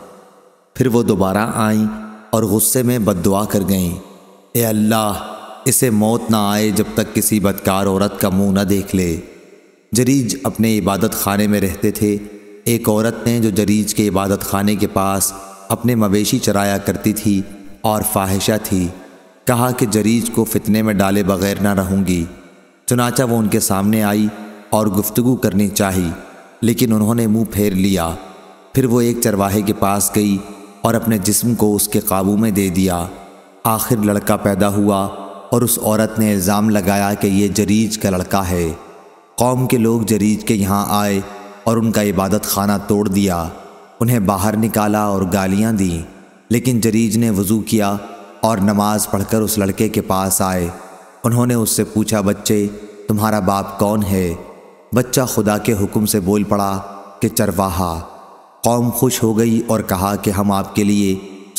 फिर वो दोबारा आईं और गुस्से में बददुआ कर गईं ए अल्लाह इसे मौत ना आए जब तक किसी बदकार औरत का मुंह न देख ले जरीज अपने इबादत खाने में रहते थे एक औरत ने जो जरीज के इबादत खाने के पास अपने मवेशी चराया करती थी और फाहिशा थी कहा कि जरीज को फितने में डाले बगैर ना रहूँगी चुनाचा वो उनके सामने आई और गुफ्तगु करनी चाही लेकिन उन्होंने मुंह फेर लिया फिर वो एक चरवाहे के पास गई और अपने जिस्म को उसके काबू में दे दिया आखिर लड़का पैदा हुआ और उस औरत ने इल्ज़ाम लगाया कि ये जरीज का लड़का है कौम के लोग जरीज के यहाँ आए और उनका इबादत खाना तोड़ दिया उन्हें बाहर निकाला और गालियाँ दी लेकिन जरीज ने वज़ू किया और नमाज़ पढ़कर उस लड़के के पास आए उन्होंने उससे पूछा बच्चे तुम्हारा बाप कौन है बच्चा खुदा के हुक्म से बोल पड़ा कि चरवाहा कौम खुश हो गई और कहा कि हम आपके लिए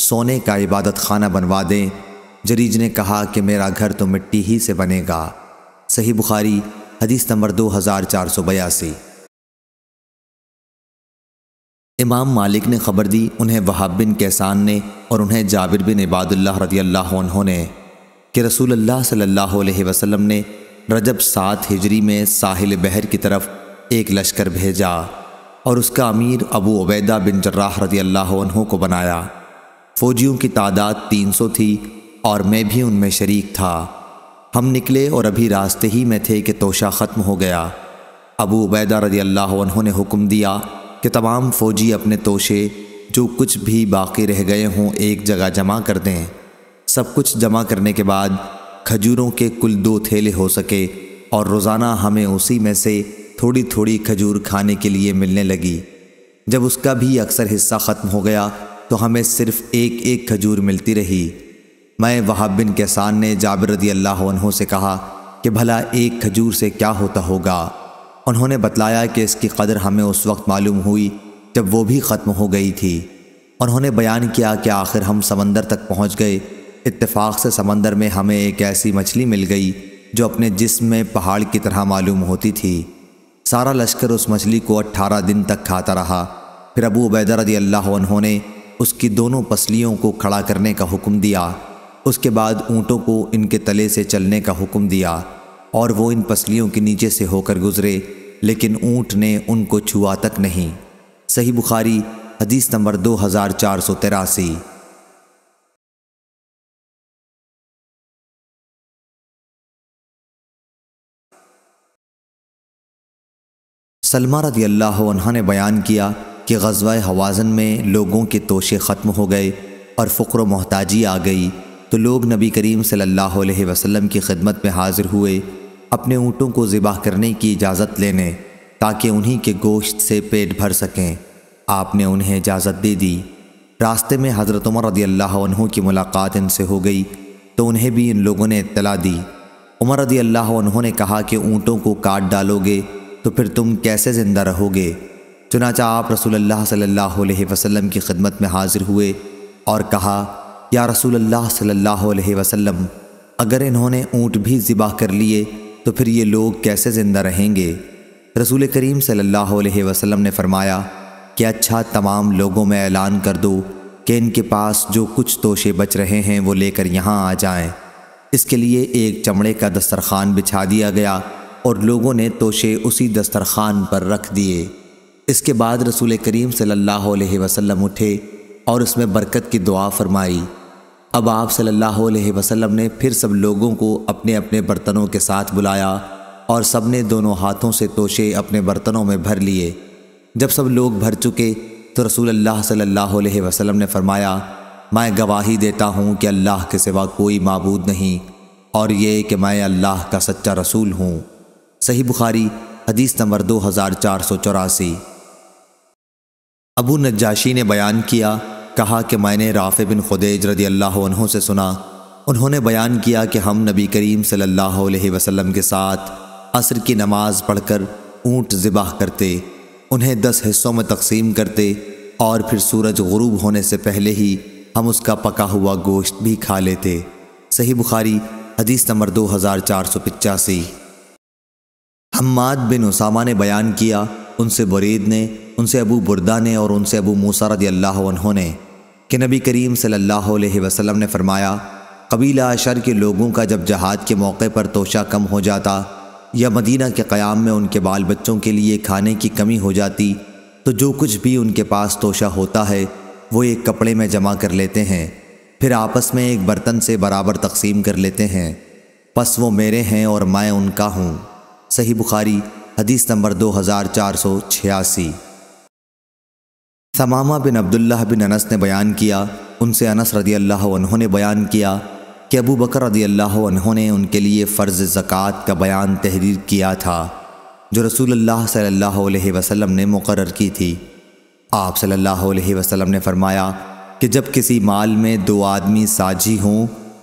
सोने का इबादत खाना बनवा दें जरीज ने कहा कि मेरा घर तो मिट्टी ही से बनेगा सही बुखारी हदीस नंबर दो हज़ार चार सौ बयासी इमाम मालिक ने खबर दी उन्हें वहाब बिन कैसान ने और उन्हें जाबिर बिन इबादुल्लाह रदी अल्लाह ने कि रसूल अल्लाह सल्लल्लाहु अलैहि वसल्लम ने रजब सात हिजरी में साहिल बहर की तरफ एक लश्कर भेजा और उसका अमीर अबू अबैदा बिन जर्राह रदी अल्लाह को बनाया फौजियों की तादाद 300 थी और मैं भी उनमें शरीक था हम निकले और अभी रास्ते ही में थे कि तोशा ख़त्म हो गया अबू उबैदा रदी अल्लाह ने हुक्म दिया कि तमाम फ़ौजी अपने तोशे जो कुछ भी बाकी रह गए हों एक जगह जमा कर दें सब कुछ जमा करने के बाद खजूरों के कुल दो थैले हो सके और रोज़ाना हमें उसी में से थोड़ी थोड़ी खजूर खाने के लिए मिलने लगी जब उसका भी अक्सर हिस्सा ख़त्म हो गया तो हमें सिर्फ एक एक खजूर मिलती रही मैं वहाब बिन कैसान ने जाबिर रदी अल्लाह से कहा कि भला एक खजूर से क्या होता होगा उन्होंने बतलाया कि इसकी कदर हमें उस वक्त मालूम हुई जब वो भी ख़त्म हो गई थी उन्होंने बयान किया कि आखिर हम समंदर तक पहुंच गए इत्तेफाक से समंदर में हमें एक ऐसी मछली मिल गई जो अपने जिस्म में पहाड़ की तरह मालूम होती थी सारा लश्कर उस मछली को अट्ठारह दिन तक खाता रहा फिर अबू उबैदा रदी अल्लाह ने उसकी दोनों पसलियों को खड़ा करने का हुक्म दिया उसके बाद ऊँटों को इनके तले से चलने का हुक्म दिया और वो इन पसलियों के नीचे से होकर गुजरे लेकिन ऊँट ने उनको छुआ तक नहीं सही बुखारी हदीस नंबर दो हज़ार चार सौ तिरासी सलमा रदी अल्लाह ने बयान किया कि गजवा हवाजन में लोगों के तोशे ख़त्म हो गए और फ़्र मोहताजी आ गई तो लोग नबी करीम सल्लल्लाहु अलैहि वसल्लम की खिदमत में हाजिर हुए अपने ऊँटों को बाह करने की इजाज़त लेने ताकि उन्हीं के गोश्त से पेट भर सकें आपने उन्हें इजाज़त दे दी रास्ते में हज़रत उमर रदी अल्लाह की मुलाकात इनसे हो गई तो उन्हें भी इन लोगों ने इतला दी उमर रदी अल्लाह ने कहा कि ऊँटों को काट डालोगे तो फिर तुम कैसे ज़िंदा रहोगे चुनाचा आप रसूलुल्लाह सल्लल्लाहु अलैहि वसल्लम की खिदमत में हाजिर हुए और कहा या रसूलुल्लाह सल्लल्लाहु अलैहि वसल्लम अगर इन्होंने ऊँट भी ज़िबा कर लिए तो फिर ये लोग कैसे ज़िंदा रहेंगे रसूल करीम सल्लल्लाहु अलैहि वसल्लम ने फरमाया कि अच्छा तमाम लोगों में ऐलान कर दो कि इनके पास जो कुछ तोशे बच रहे हैं वो लेकर यहाँ आ जाएँ इसके लिए एक चमड़े का दस्तरखान बिछा दिया गया और लोगों ने तोशे उसी दस्तरखान पर रख दिए इसके बाद रसूल करीम सल्लल्लाहु अलैहि वसल्लम उठे और उसमें बरकत की दुआ फरमाई अब आप सल्लल्लाहु अलैहि वसल्लम ने फिर सब लोगों को अपने अपने बर्तनों के साथ बुलाया और सब ने दोनों हाथों से तोशे अपने बर्तनों में भर लिए जब सब लोग भर चुके तो रसूल अल्लाह सल्लल्लाहु अलैहि वसल्लम ने फरमाया मैं गवाही देता हूँ कि अल्लाह के सिवा कोई मबूद नहीं और ये कि मैं अल्लाह का सच्चा रसूल हूँ सही बुखारी हदीस नंबर दो हज़ार चार सौ चौरासी अबू नजाशी ने बयान किया कहा कि मैंने राफ़े बिन खुदेज रदी अल्लाह से सुना उन्होंने बयान किया कि हम नबी करीम सल्लल्लाहु अलैहि वसल्लम के साथ असर की नमाज पढ़कर ऊँट ज़िबाह करते उन्हें दस हिस्सों में तकसीम करते और फिर सूरज गरूब होने से पहले ही हम उसका पका हुआ गोश्त भी खा लेते सही बुखारी हदीस नंबर दो हज़ार चार सौ पचासी हम्माद बिन उसामा ने बयान किया उनसे बुरीद ने उनसे अबू बुरदा ने और उनसे अबू मूसा रदी अल्लाह उन्होंने कि नबी करीम सल्लल्लाहु अलैहि वसल्लम ने फरमाया कबीला अशर के लोगों का जब जहाद के मौके पर तोशा कम हो जाता या मदीना के क़्याम में उनके बाल बच्चों के लिए खाने की कमी हो जाती तो जो कुछ भी उनके पास तोशा होता है वो एक कपड़े में जमा कर लेते हैं फिर आपस में एक बर्तन से बराबर तकसीम कर लेते हैं बस वो मेरे हैं और मैं उनका हूँ सही बुखारी हदीस नंबर दो हज़ार चार सौ छियासी समामा बिन अब्दुल्लाह बिन अनस ने बयान किया उनसे अनस रदी अल्लाह ने बयान किया कि अबू बकर रदी अल्लाह उन्होंने उनके लिए फ़र्ज़ ज़क़़त का बयान तहरीर किया था जो रसूल अल्लाह सल्लल्लाहु अलैहि वसल्लम ने मुकर की थी आप सल्लल्लाहु अलैहि वसल्लम ने फरमाया कि जब किसी माल में दो आदमी साझी हों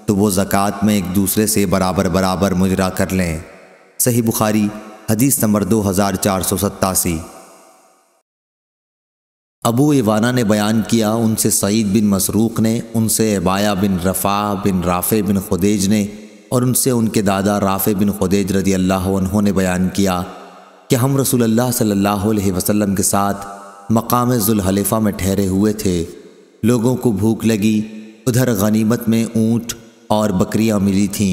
तो वो ज़क़़त में एक दूसरे से बराबर बराबर मुजरा कर लें सही बुखारी हदीस नंबर दो हज़ार चार सौ सत्तासी अबू इवाना ने बयान किया उनसे सईद बिन मसरूक ने उनसे एबाया बिन रफ़ा बिन राफ़े बिन खुदेज ने और उनसे उनके दादा राफ़े बिन खुदेज रदी अल्लाह उन्होंने बयान किया कि हम रसूल अल्लाह सल्लल्लाहु अलैहि वसल्लम के साथ मकाम जुल्हलेफ़ा में ठहरे हुए थे लोगों को भूख लगी उधर गनीमत में ऊँट और बकरियाँ मिली थीं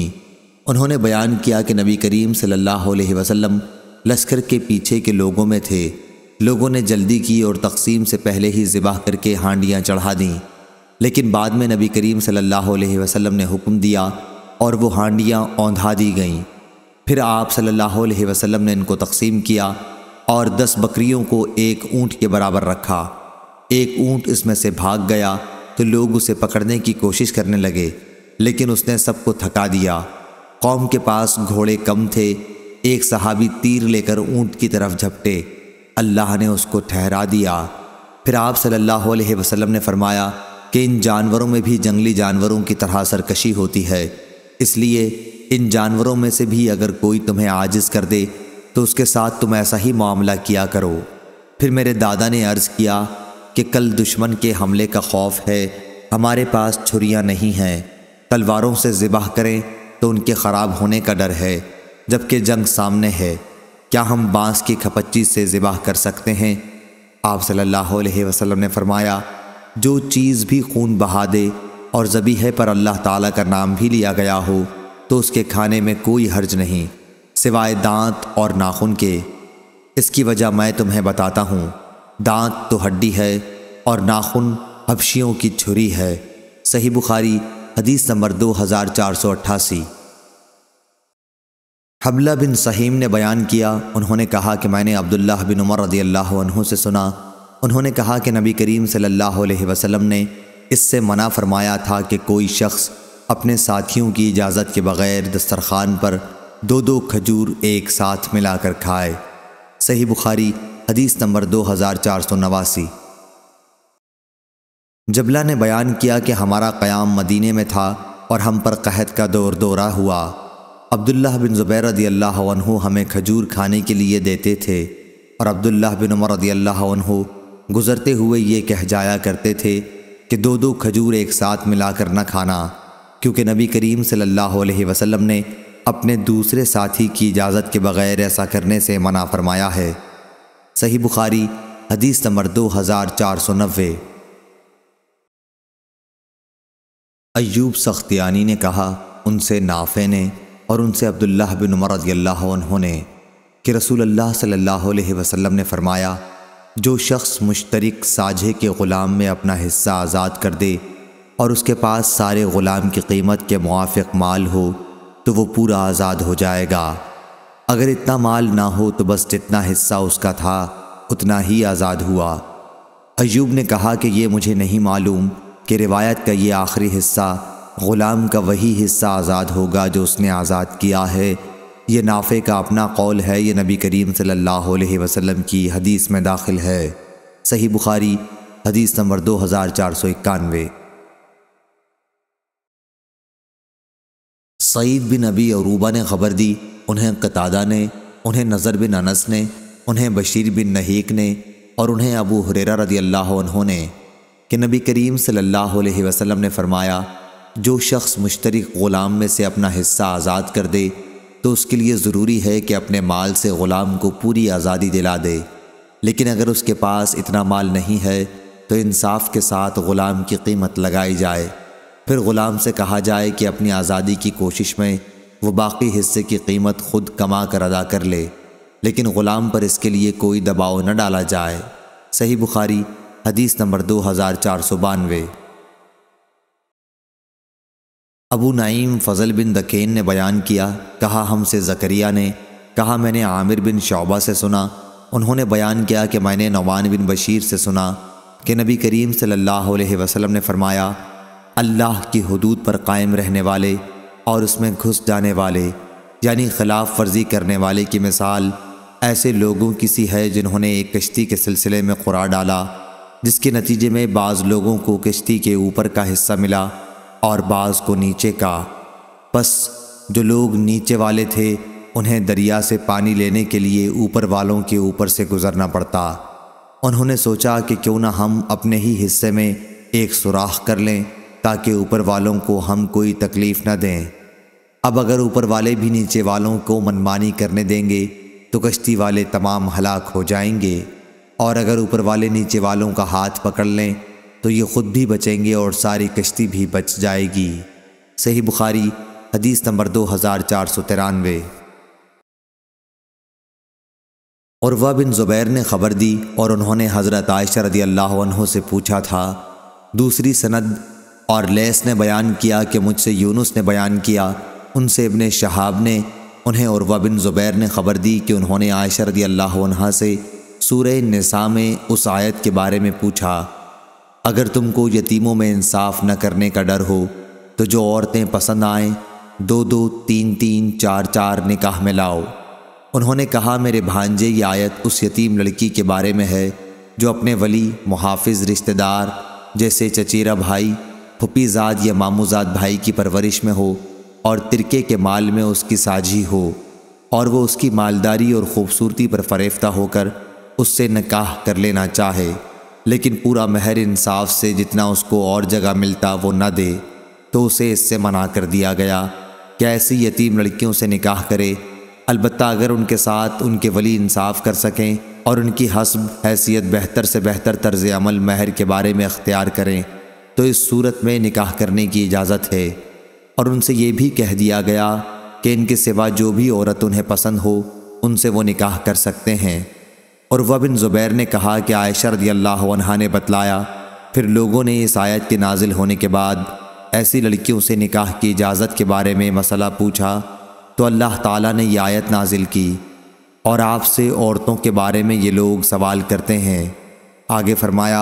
उन्होंने बयान किया कि नबी करीम सल्लल्लाहु अलैहि वसल्लम लश्कर के पीछे के लोगों में थे लोगों ने जल्दी की और तकसीम से पहले ही ज़िबाह करके हांडियाँ चढ़ा दीं लेकिन बाद में नबी करीम सल्लल्लाहु अलैहि वसल्लम ने हुक्म दिया और वो हांडियाँ औंधा दी गईं फिर आप सल्लल्लाहु अलैहि वसल्लम ने इनको तकसीम किया और दस बकरियों को एक ऊँट के बराबर रखा एक ऊँट इसमें से भाग गया तो लोग उसे पकड़ने की कोशिश करने लगे लेकिन उसने सबको थका दिया कौम के पास घोड़े कम थे एक सहाबी तीर लेकर ऊंट की तरफ झपटे अल्लाह ने उसको ठहरा दिया फिर आप सल्लल्लाहु अलैहि वसल्लम ने फरमाया कि इन जानवरों में भी जंगली जानवरों की तरह सरकशी होती है इसलिए इन जानवरों में से भी अगर कोई तुम्हें आजिज कर दे तो उसके साथ तुम ऐसा ही मामला किया करो फिर मेरे दादा ने अर्ज़ किया कि कल दुश्मन के हमले का खौफ है हमारे पास छुरियाँ नहीं हैं तलवारों से ज़िबाह करें तो उनके ख़राब होने का डर है जबकि जंग सामने है क्या हम बांस की खपच्ची से ज़िबाह कर सकते हैं आप सल्लल्लाहु अलैहि वसल्लम ने फरमाया जो चीज़ भी खून बहा दे और है पर अल्लाह ताला का नाम भी लिया गया हो तो उसके खाने में कोई हर्ज नहीं सिवाय दांत और नाखून के इसकी वजह मैं तुम्हें बताता हूँ दांत तो हड्डी है और नाखून हबशियों की छुरी है सही बुखारी हदीस नंबर दो हज़ार चार सौ अट्ठासी हबला बिन सहीम ने बयान किया उन्होंने कहा कि मैंने अब्दुल्ला बिन उमर रदी अल्लाह से सुना उन्होंने कहा कि नबी करीम सल्लल्लाहु अलैहि वसल्लम ने इससे मना फरमाया था कि कोई शख्स अपने साथियों की इजाज़त के बग़ैर दस्तरखान पर दो दो खजूर एक साथ मिलाकर खाए सही बुखारी हदीस नंबर दो हज़ार चार सौ नवासी जबला ने बयान किया कि हमारा क़याम मदीने में था और हम पर कहत का दौर दौरा हुआ अब्दुल्ला बिन ज़ुबैर रदी अल्लाह हमें खजूर खाने के लिए देते थे और अब्दुल्ला बिन उमर रदी अल्लाह गुज़रते हुए ये कह जाया करते थे कि दो दो खजूर एक साथ मिलाकर न खाना क्योंकि नबी करीम सल्लल्लाहु अलैहि वसल्लम ने अपने दूसरे साथी की इजाज़त के बग़ैर ऐसा करने से मना फरमाया है सही बुखारी हदीस नंबर दो हज़ार चार सौ नब्बे अयूब सख्तियानी ने कहा उनसे नाफे ने और उनसे अब्दुल्लाह बिन उमर रजील्ला ने कि रसूल अल्लाह सल्लल्लाहु अलैहि वसल्लम ने फरमाया जो शख्स मुश्तरक साझे के ग़ुलाम में अपना हिस्सा आज़ाद कर दे और उसके पास सारे ग़ुलाम की कीमत के मुआफ़ माल हो तो वो पूरा आज़ाद हो जाएगा अगर इतना माल ना हो तो बस जितना हिस्सा उसका था उतना ही आज़ाद हुआ अयूब ने कहा कि ये मुझे नहीं मालूम कि रिवायत का ये आखिरी हिस्सा ग़ुलाम का वही हिस्सा आज़ाद होगा जो उसने आज़ाद किया है ये नाफे का अपना कौल है यह नबी करीम सल्लल्लाहु अलैहि वसल्लम की हदीस में दाखिल है सही बुखारी हदीस नंबर दो हज़ार चार सौ इक्यानवे सईद बिन नबी अरूबा ने खबर दी उन्हें कतादा ने उन्हें नज़र बिन अनस ने उन्हें बशीर बिन नहीक ने और उन्हें अबू हुरेरा रदी अल्लाह ने कि नबी करीम सल्लल्लाहु अलैहि वसल्लम ने फरमाया जो शख्स मुश्तरक ग़ुलाम में से अपना हिस्सा आज़ाद कर दे तो उसके लिए ज़रूरी है कि अपने माल से ग़ुलाम को पूरी आज़ादी दिला दे लेकिन अगर उसके पास इतना माल नहीं है तो इंसाफ के साथ ग़ुलाम की कीमत लगाई जाए फिर ग़ुलाम से कहा जाए कि अपनी आज़ादी की कोशिश में वो बाकी हिस्से की कीमत खुद कमा कर अदा कर ले लेकिन ग़ुलाम पर इसके लिए कोई दबाव न डाला जाए सही बुखारी हदीस नंबर दो हज़ार चार सौ बानवे अबू नईम फजल बिन दकेन ने बयान किया कहा हमसे जकरिया ने कहा मैंने आमिर बिन शौबा से सुना उन्होंने बयान किया कि मैंने नौमान बिन बशीर से सुना कि नबी करीम सल्लल्लाहु अलैहि वसल्लम ने फरमाया अल्लाह की हदूद पर कायम रहने वाले और उसमें घुस जाने वाले यानी खिलाफ वर्जी करने वाले की मिसाल ऐसे लोगों की सी है जिन्होंने एक कश्ती के सिलसिले में खुरा डाला जिसके नतीजे में बाज़ लोगों को किश्ती के ऊपर का हिस्सा मिला और बाज़ को नीचे का बस जो लोग नीचे वाले थे उन्हें दरिया से पानी लेने के लिए ऊपर वालों के ऊपर से गुज़रना पड़ता उन्होंने सोचा कि क्यों ना हम अपने ही हिस्से में एक सुराख कर लें ताकि ऊपर वालों को हम कोई तकलीफ़ न दें अब अगर ऊपर वाले भी नीचे वालों को मनमानी करने देंगे तो कश्ती वाले तमाम हलाक हो जाएंगे और अगर ऊपर वाले नीचे वालों का हाथ पकड़ लें तो ये खुद भी बचेंगे और सारी कश्ती भी बच जाएगी सही बुखारी हदीस नंबर दो हज़ार चार सौ तिरानवे और वह बिन ज़ुबैर ने खबर दी और उन्होंने हज़रत आयशा रदी अल्लाह से पूछा था दूसरी सनद और लेस ने बयान किया कि मुझसे यूनुस ने बयान किया उनसे इबन शहाब ने उन्हें और वह बिन ज़ुबैर ने खबर दी कि उन्होंने आयशा रदी अल्लाह से सूरह निसा में उस आयत के बारे में पूछा अगर तुमको यतीमों में इंसाफ न करने का डर हो तो जो औरतें पसंद आएं दो दो तीन तीन चार चार निकाह में लाओ उन्होंने कहा मेरे भांजे ये आयत उस यतीम लड़की के बारे में है जो अपने वली मुहाफिज रिश्तेदार जैसे चचेरा भाई फुपीजाद या मामूजाद भाई की परवरिश में हो और तिरके के माल में उसकी साझी हो और वो उसकी मालदारी और ख़ूबसूरती पर फरेफ्ता होकर उससे निकाह कर लेना चाहे लेकिन पूरा महर इंसाफ से जितना उसको और जगह मिलता वो न दे तो उसे इससे मना कर दिया गया कि ऐसी यतीम लड़कियों से निकाह करे अलबत् अगर उनके साथ उनके वली इंसाफ कर सकें और उनकी हसब हैसियत बेहतर से बेहतर तर्ज अमल महर के बारे में अख्तियार करें तो इस सूरत में निकाह करने की इजाज़त है और उनसे ये भी कह दिया गया कि इनके सिवा जो भी औरत उन्हें पसंद हो उनसे वो निकाह कर सकते हैं और वह बिन ज़ुबैर ने कहा कि आयशा रदी अल्लाह ने बतलाया फिर लोगों ने इस आयत के नाजिल होने के बाद ऐसी लड़कियों से निकाह की इजाज़त के बारे में मसला पूछा तो अल्लाह ताला ने यह आयत नाजिल की और आपसे औरतों के बारे में ये लोग सवाल करते हैं आगे फरमाया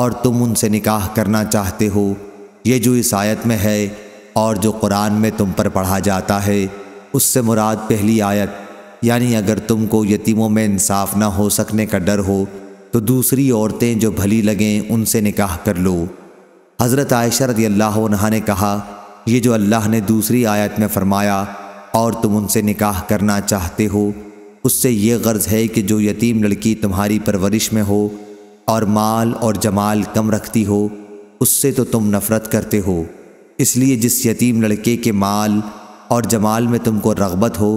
और तुम उनसे निकाह करना चाहते हो ये जो इस आयत में है और जो कुरान में तुम पर पढ़ा जाता है उससे मुराद पहली आयत यानी अगर तुमको यतीमों में इंसाफ ना हो सकने का डर हो तो दूसरी औरतें जो भली लगें उनसे निकाह कर लो हज़रत आयशा रदी अल्लाह ने कहा ये जो अल्लाह ने दूसरी आयत में फ़रमाया और तुम उनसे निकाह करना चाहते हो उससे ये गर्ज़ है कि जो यतीम लड़की तुम्हारी परवरिश में हो और माल और जमाल कम रखती हो उससे तो तुम नफ़रत करते हो इसलिए जिस यतीम लड़के के माल और जमाल में तुमको रगबत हो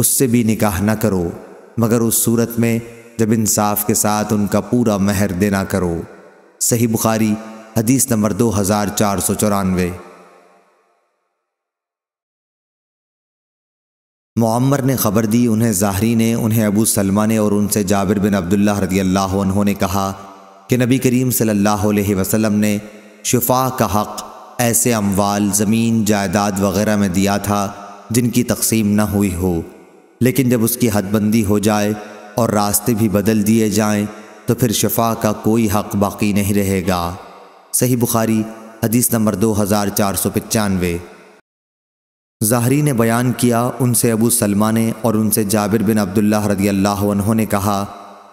उससे भी निकाह न करो मगर उस सूरत में जब इंसाफ के साथ उनका पूरा महर देना करो सही बुखारी हदीस नंबर दो हज़ार चार सौ चौरानवे मम्मर ने खबर दी उन्हें ज़ाहरी ने उन्हें अबू सलमा ने और उनसे जाबिर बिन अब्दुल्ला रदी अल्लाह उन्होंने कहा कि नबी करीम सल्लल्लाहु अलैहि वसल्लम ने शफा का हक़ ऐसे अमवाल ज़मीन जायदाद वगैरह में दिया था जिनकी तकसीम न हुई हो लेकिन जब उसकी हदबंदी हो जाए और रास्ते भी बदल दिए जाएं तो फिर शफा का कोई हक बाकी नहीं रहेगा सही बुखारी हदीस नंबर दो हज़ार चार सौ पचानवे ज़ाहरी ने बयान किया उनसे अबू सलमा ने और उनसे जाबिर बिन अब्दुल्ला रदी अल्लाह ने कहा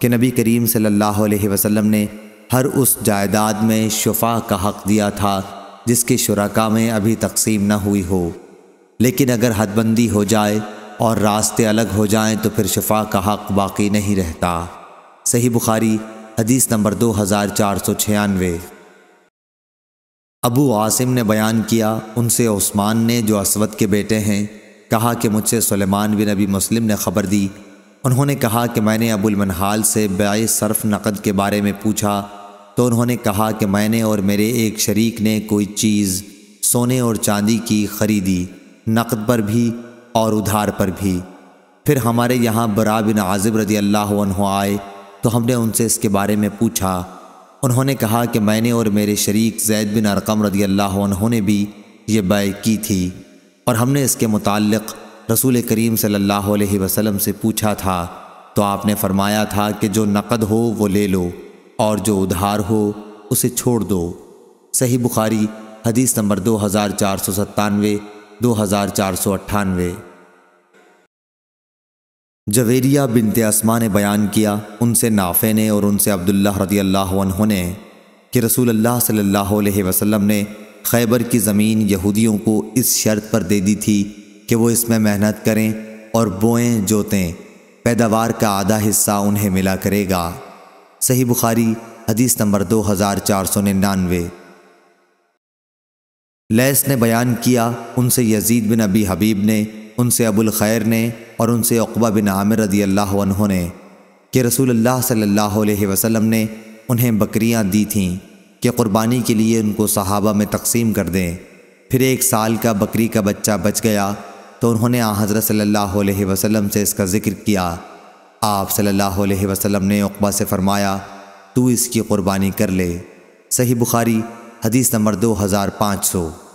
कि नबी करीम सल्लल्लाहु अलैहि वसल्लम ने हर उस जायदाद में शफा का हक़ दिया था जिसकी शुरा में अभी तकसीम न हुई हो लेकिन अगर हदबंदी हो जाए और रास्ते अलग हो जाएं तो फिर शफा का हक बाकी नहीं रहता सही बुखारी हदीस नंबर दो हज़ार चार सौ छियानवे अबू आसिम ने बयान किया उनसे उस्मान ने जो असवद के बेटे हैं कहा कि मुझसे सलेमान बिन नबी मुस्लिम ने खबर दी उन्होंने कहा कि मैंने अबुलमनहाल से बाय सरफ नकद के बारे में पूछा तो उन्होंने कहा कि मैंने और मेरे एक शरीक ने कोई चीज़ सोने और चांदी की खरीदी नकद पर भी और उधार पर भी फिर हमारे यहाँ बरा बिन आजिब रजी अल्लाह आए तो हमने उनसे इसके बारे में पूछा उन्होंने कहा कि मैंने और मेरे शरीक जैद बिन अरकम रदी अल्लाह ने भी ये बाय की थी और हमने इसके मुतालिक रसूल करीम सल्लल्लाहु अलैहि वसल्लम से पूछा था तो आपने फरमाया था कि जो नकद हो वो ले लो और जो उधार हो उसे छोड़ दो सही बुखारी हदीस नंबर दो हज़ार चार सौ सत्तानवे दो हज़ार चार सौ अट्ठानवे जवेरिया बिनते आसमा ने बयान किया उनसे नाफे ने और उनसे अब्दुल्ला रदी अल्लाह ने कि रसूल अल्लाह सल्लल्लाहु अलैहि वसल्लम ने खैबर की ज़मीन यहूदियों को इस शर्त पर दे दी थी कि वो इसमें मेहनत करें और बोएं जोतें पैदावार का आधा हिस्सा उन्हें मिला करेगा सही बुखारी हदीस नंबर दो हज़ार चार सौ निन्यानवे लैस ने बयान किया उनसे यजीद बिन अबी हबीब ने उनसे अबुल खैर ने और उनसे अकबा बिन आमिर रदी अल्लाह ने कि रसूल अल्लाह सल्लल्लाहु अलैहि वसल्लम ने उन्हें बकरियां दी थीं कि कुर्बानी के लिए उनको सहाबा में तकसीम कर दें फिर एक साल का बकरी का बच्चा बच गया तो उन्होंने हज़रत सल्ला वसलम से इसका ज़िक्र किया आप सल्लल्लाहु अलैहि वसल्लम ने अकबा से फ़रमाया तू इसकी क़ुरबानी कर ले सही बुखारी हदीस नंबर दो हज़ार पाँच सौ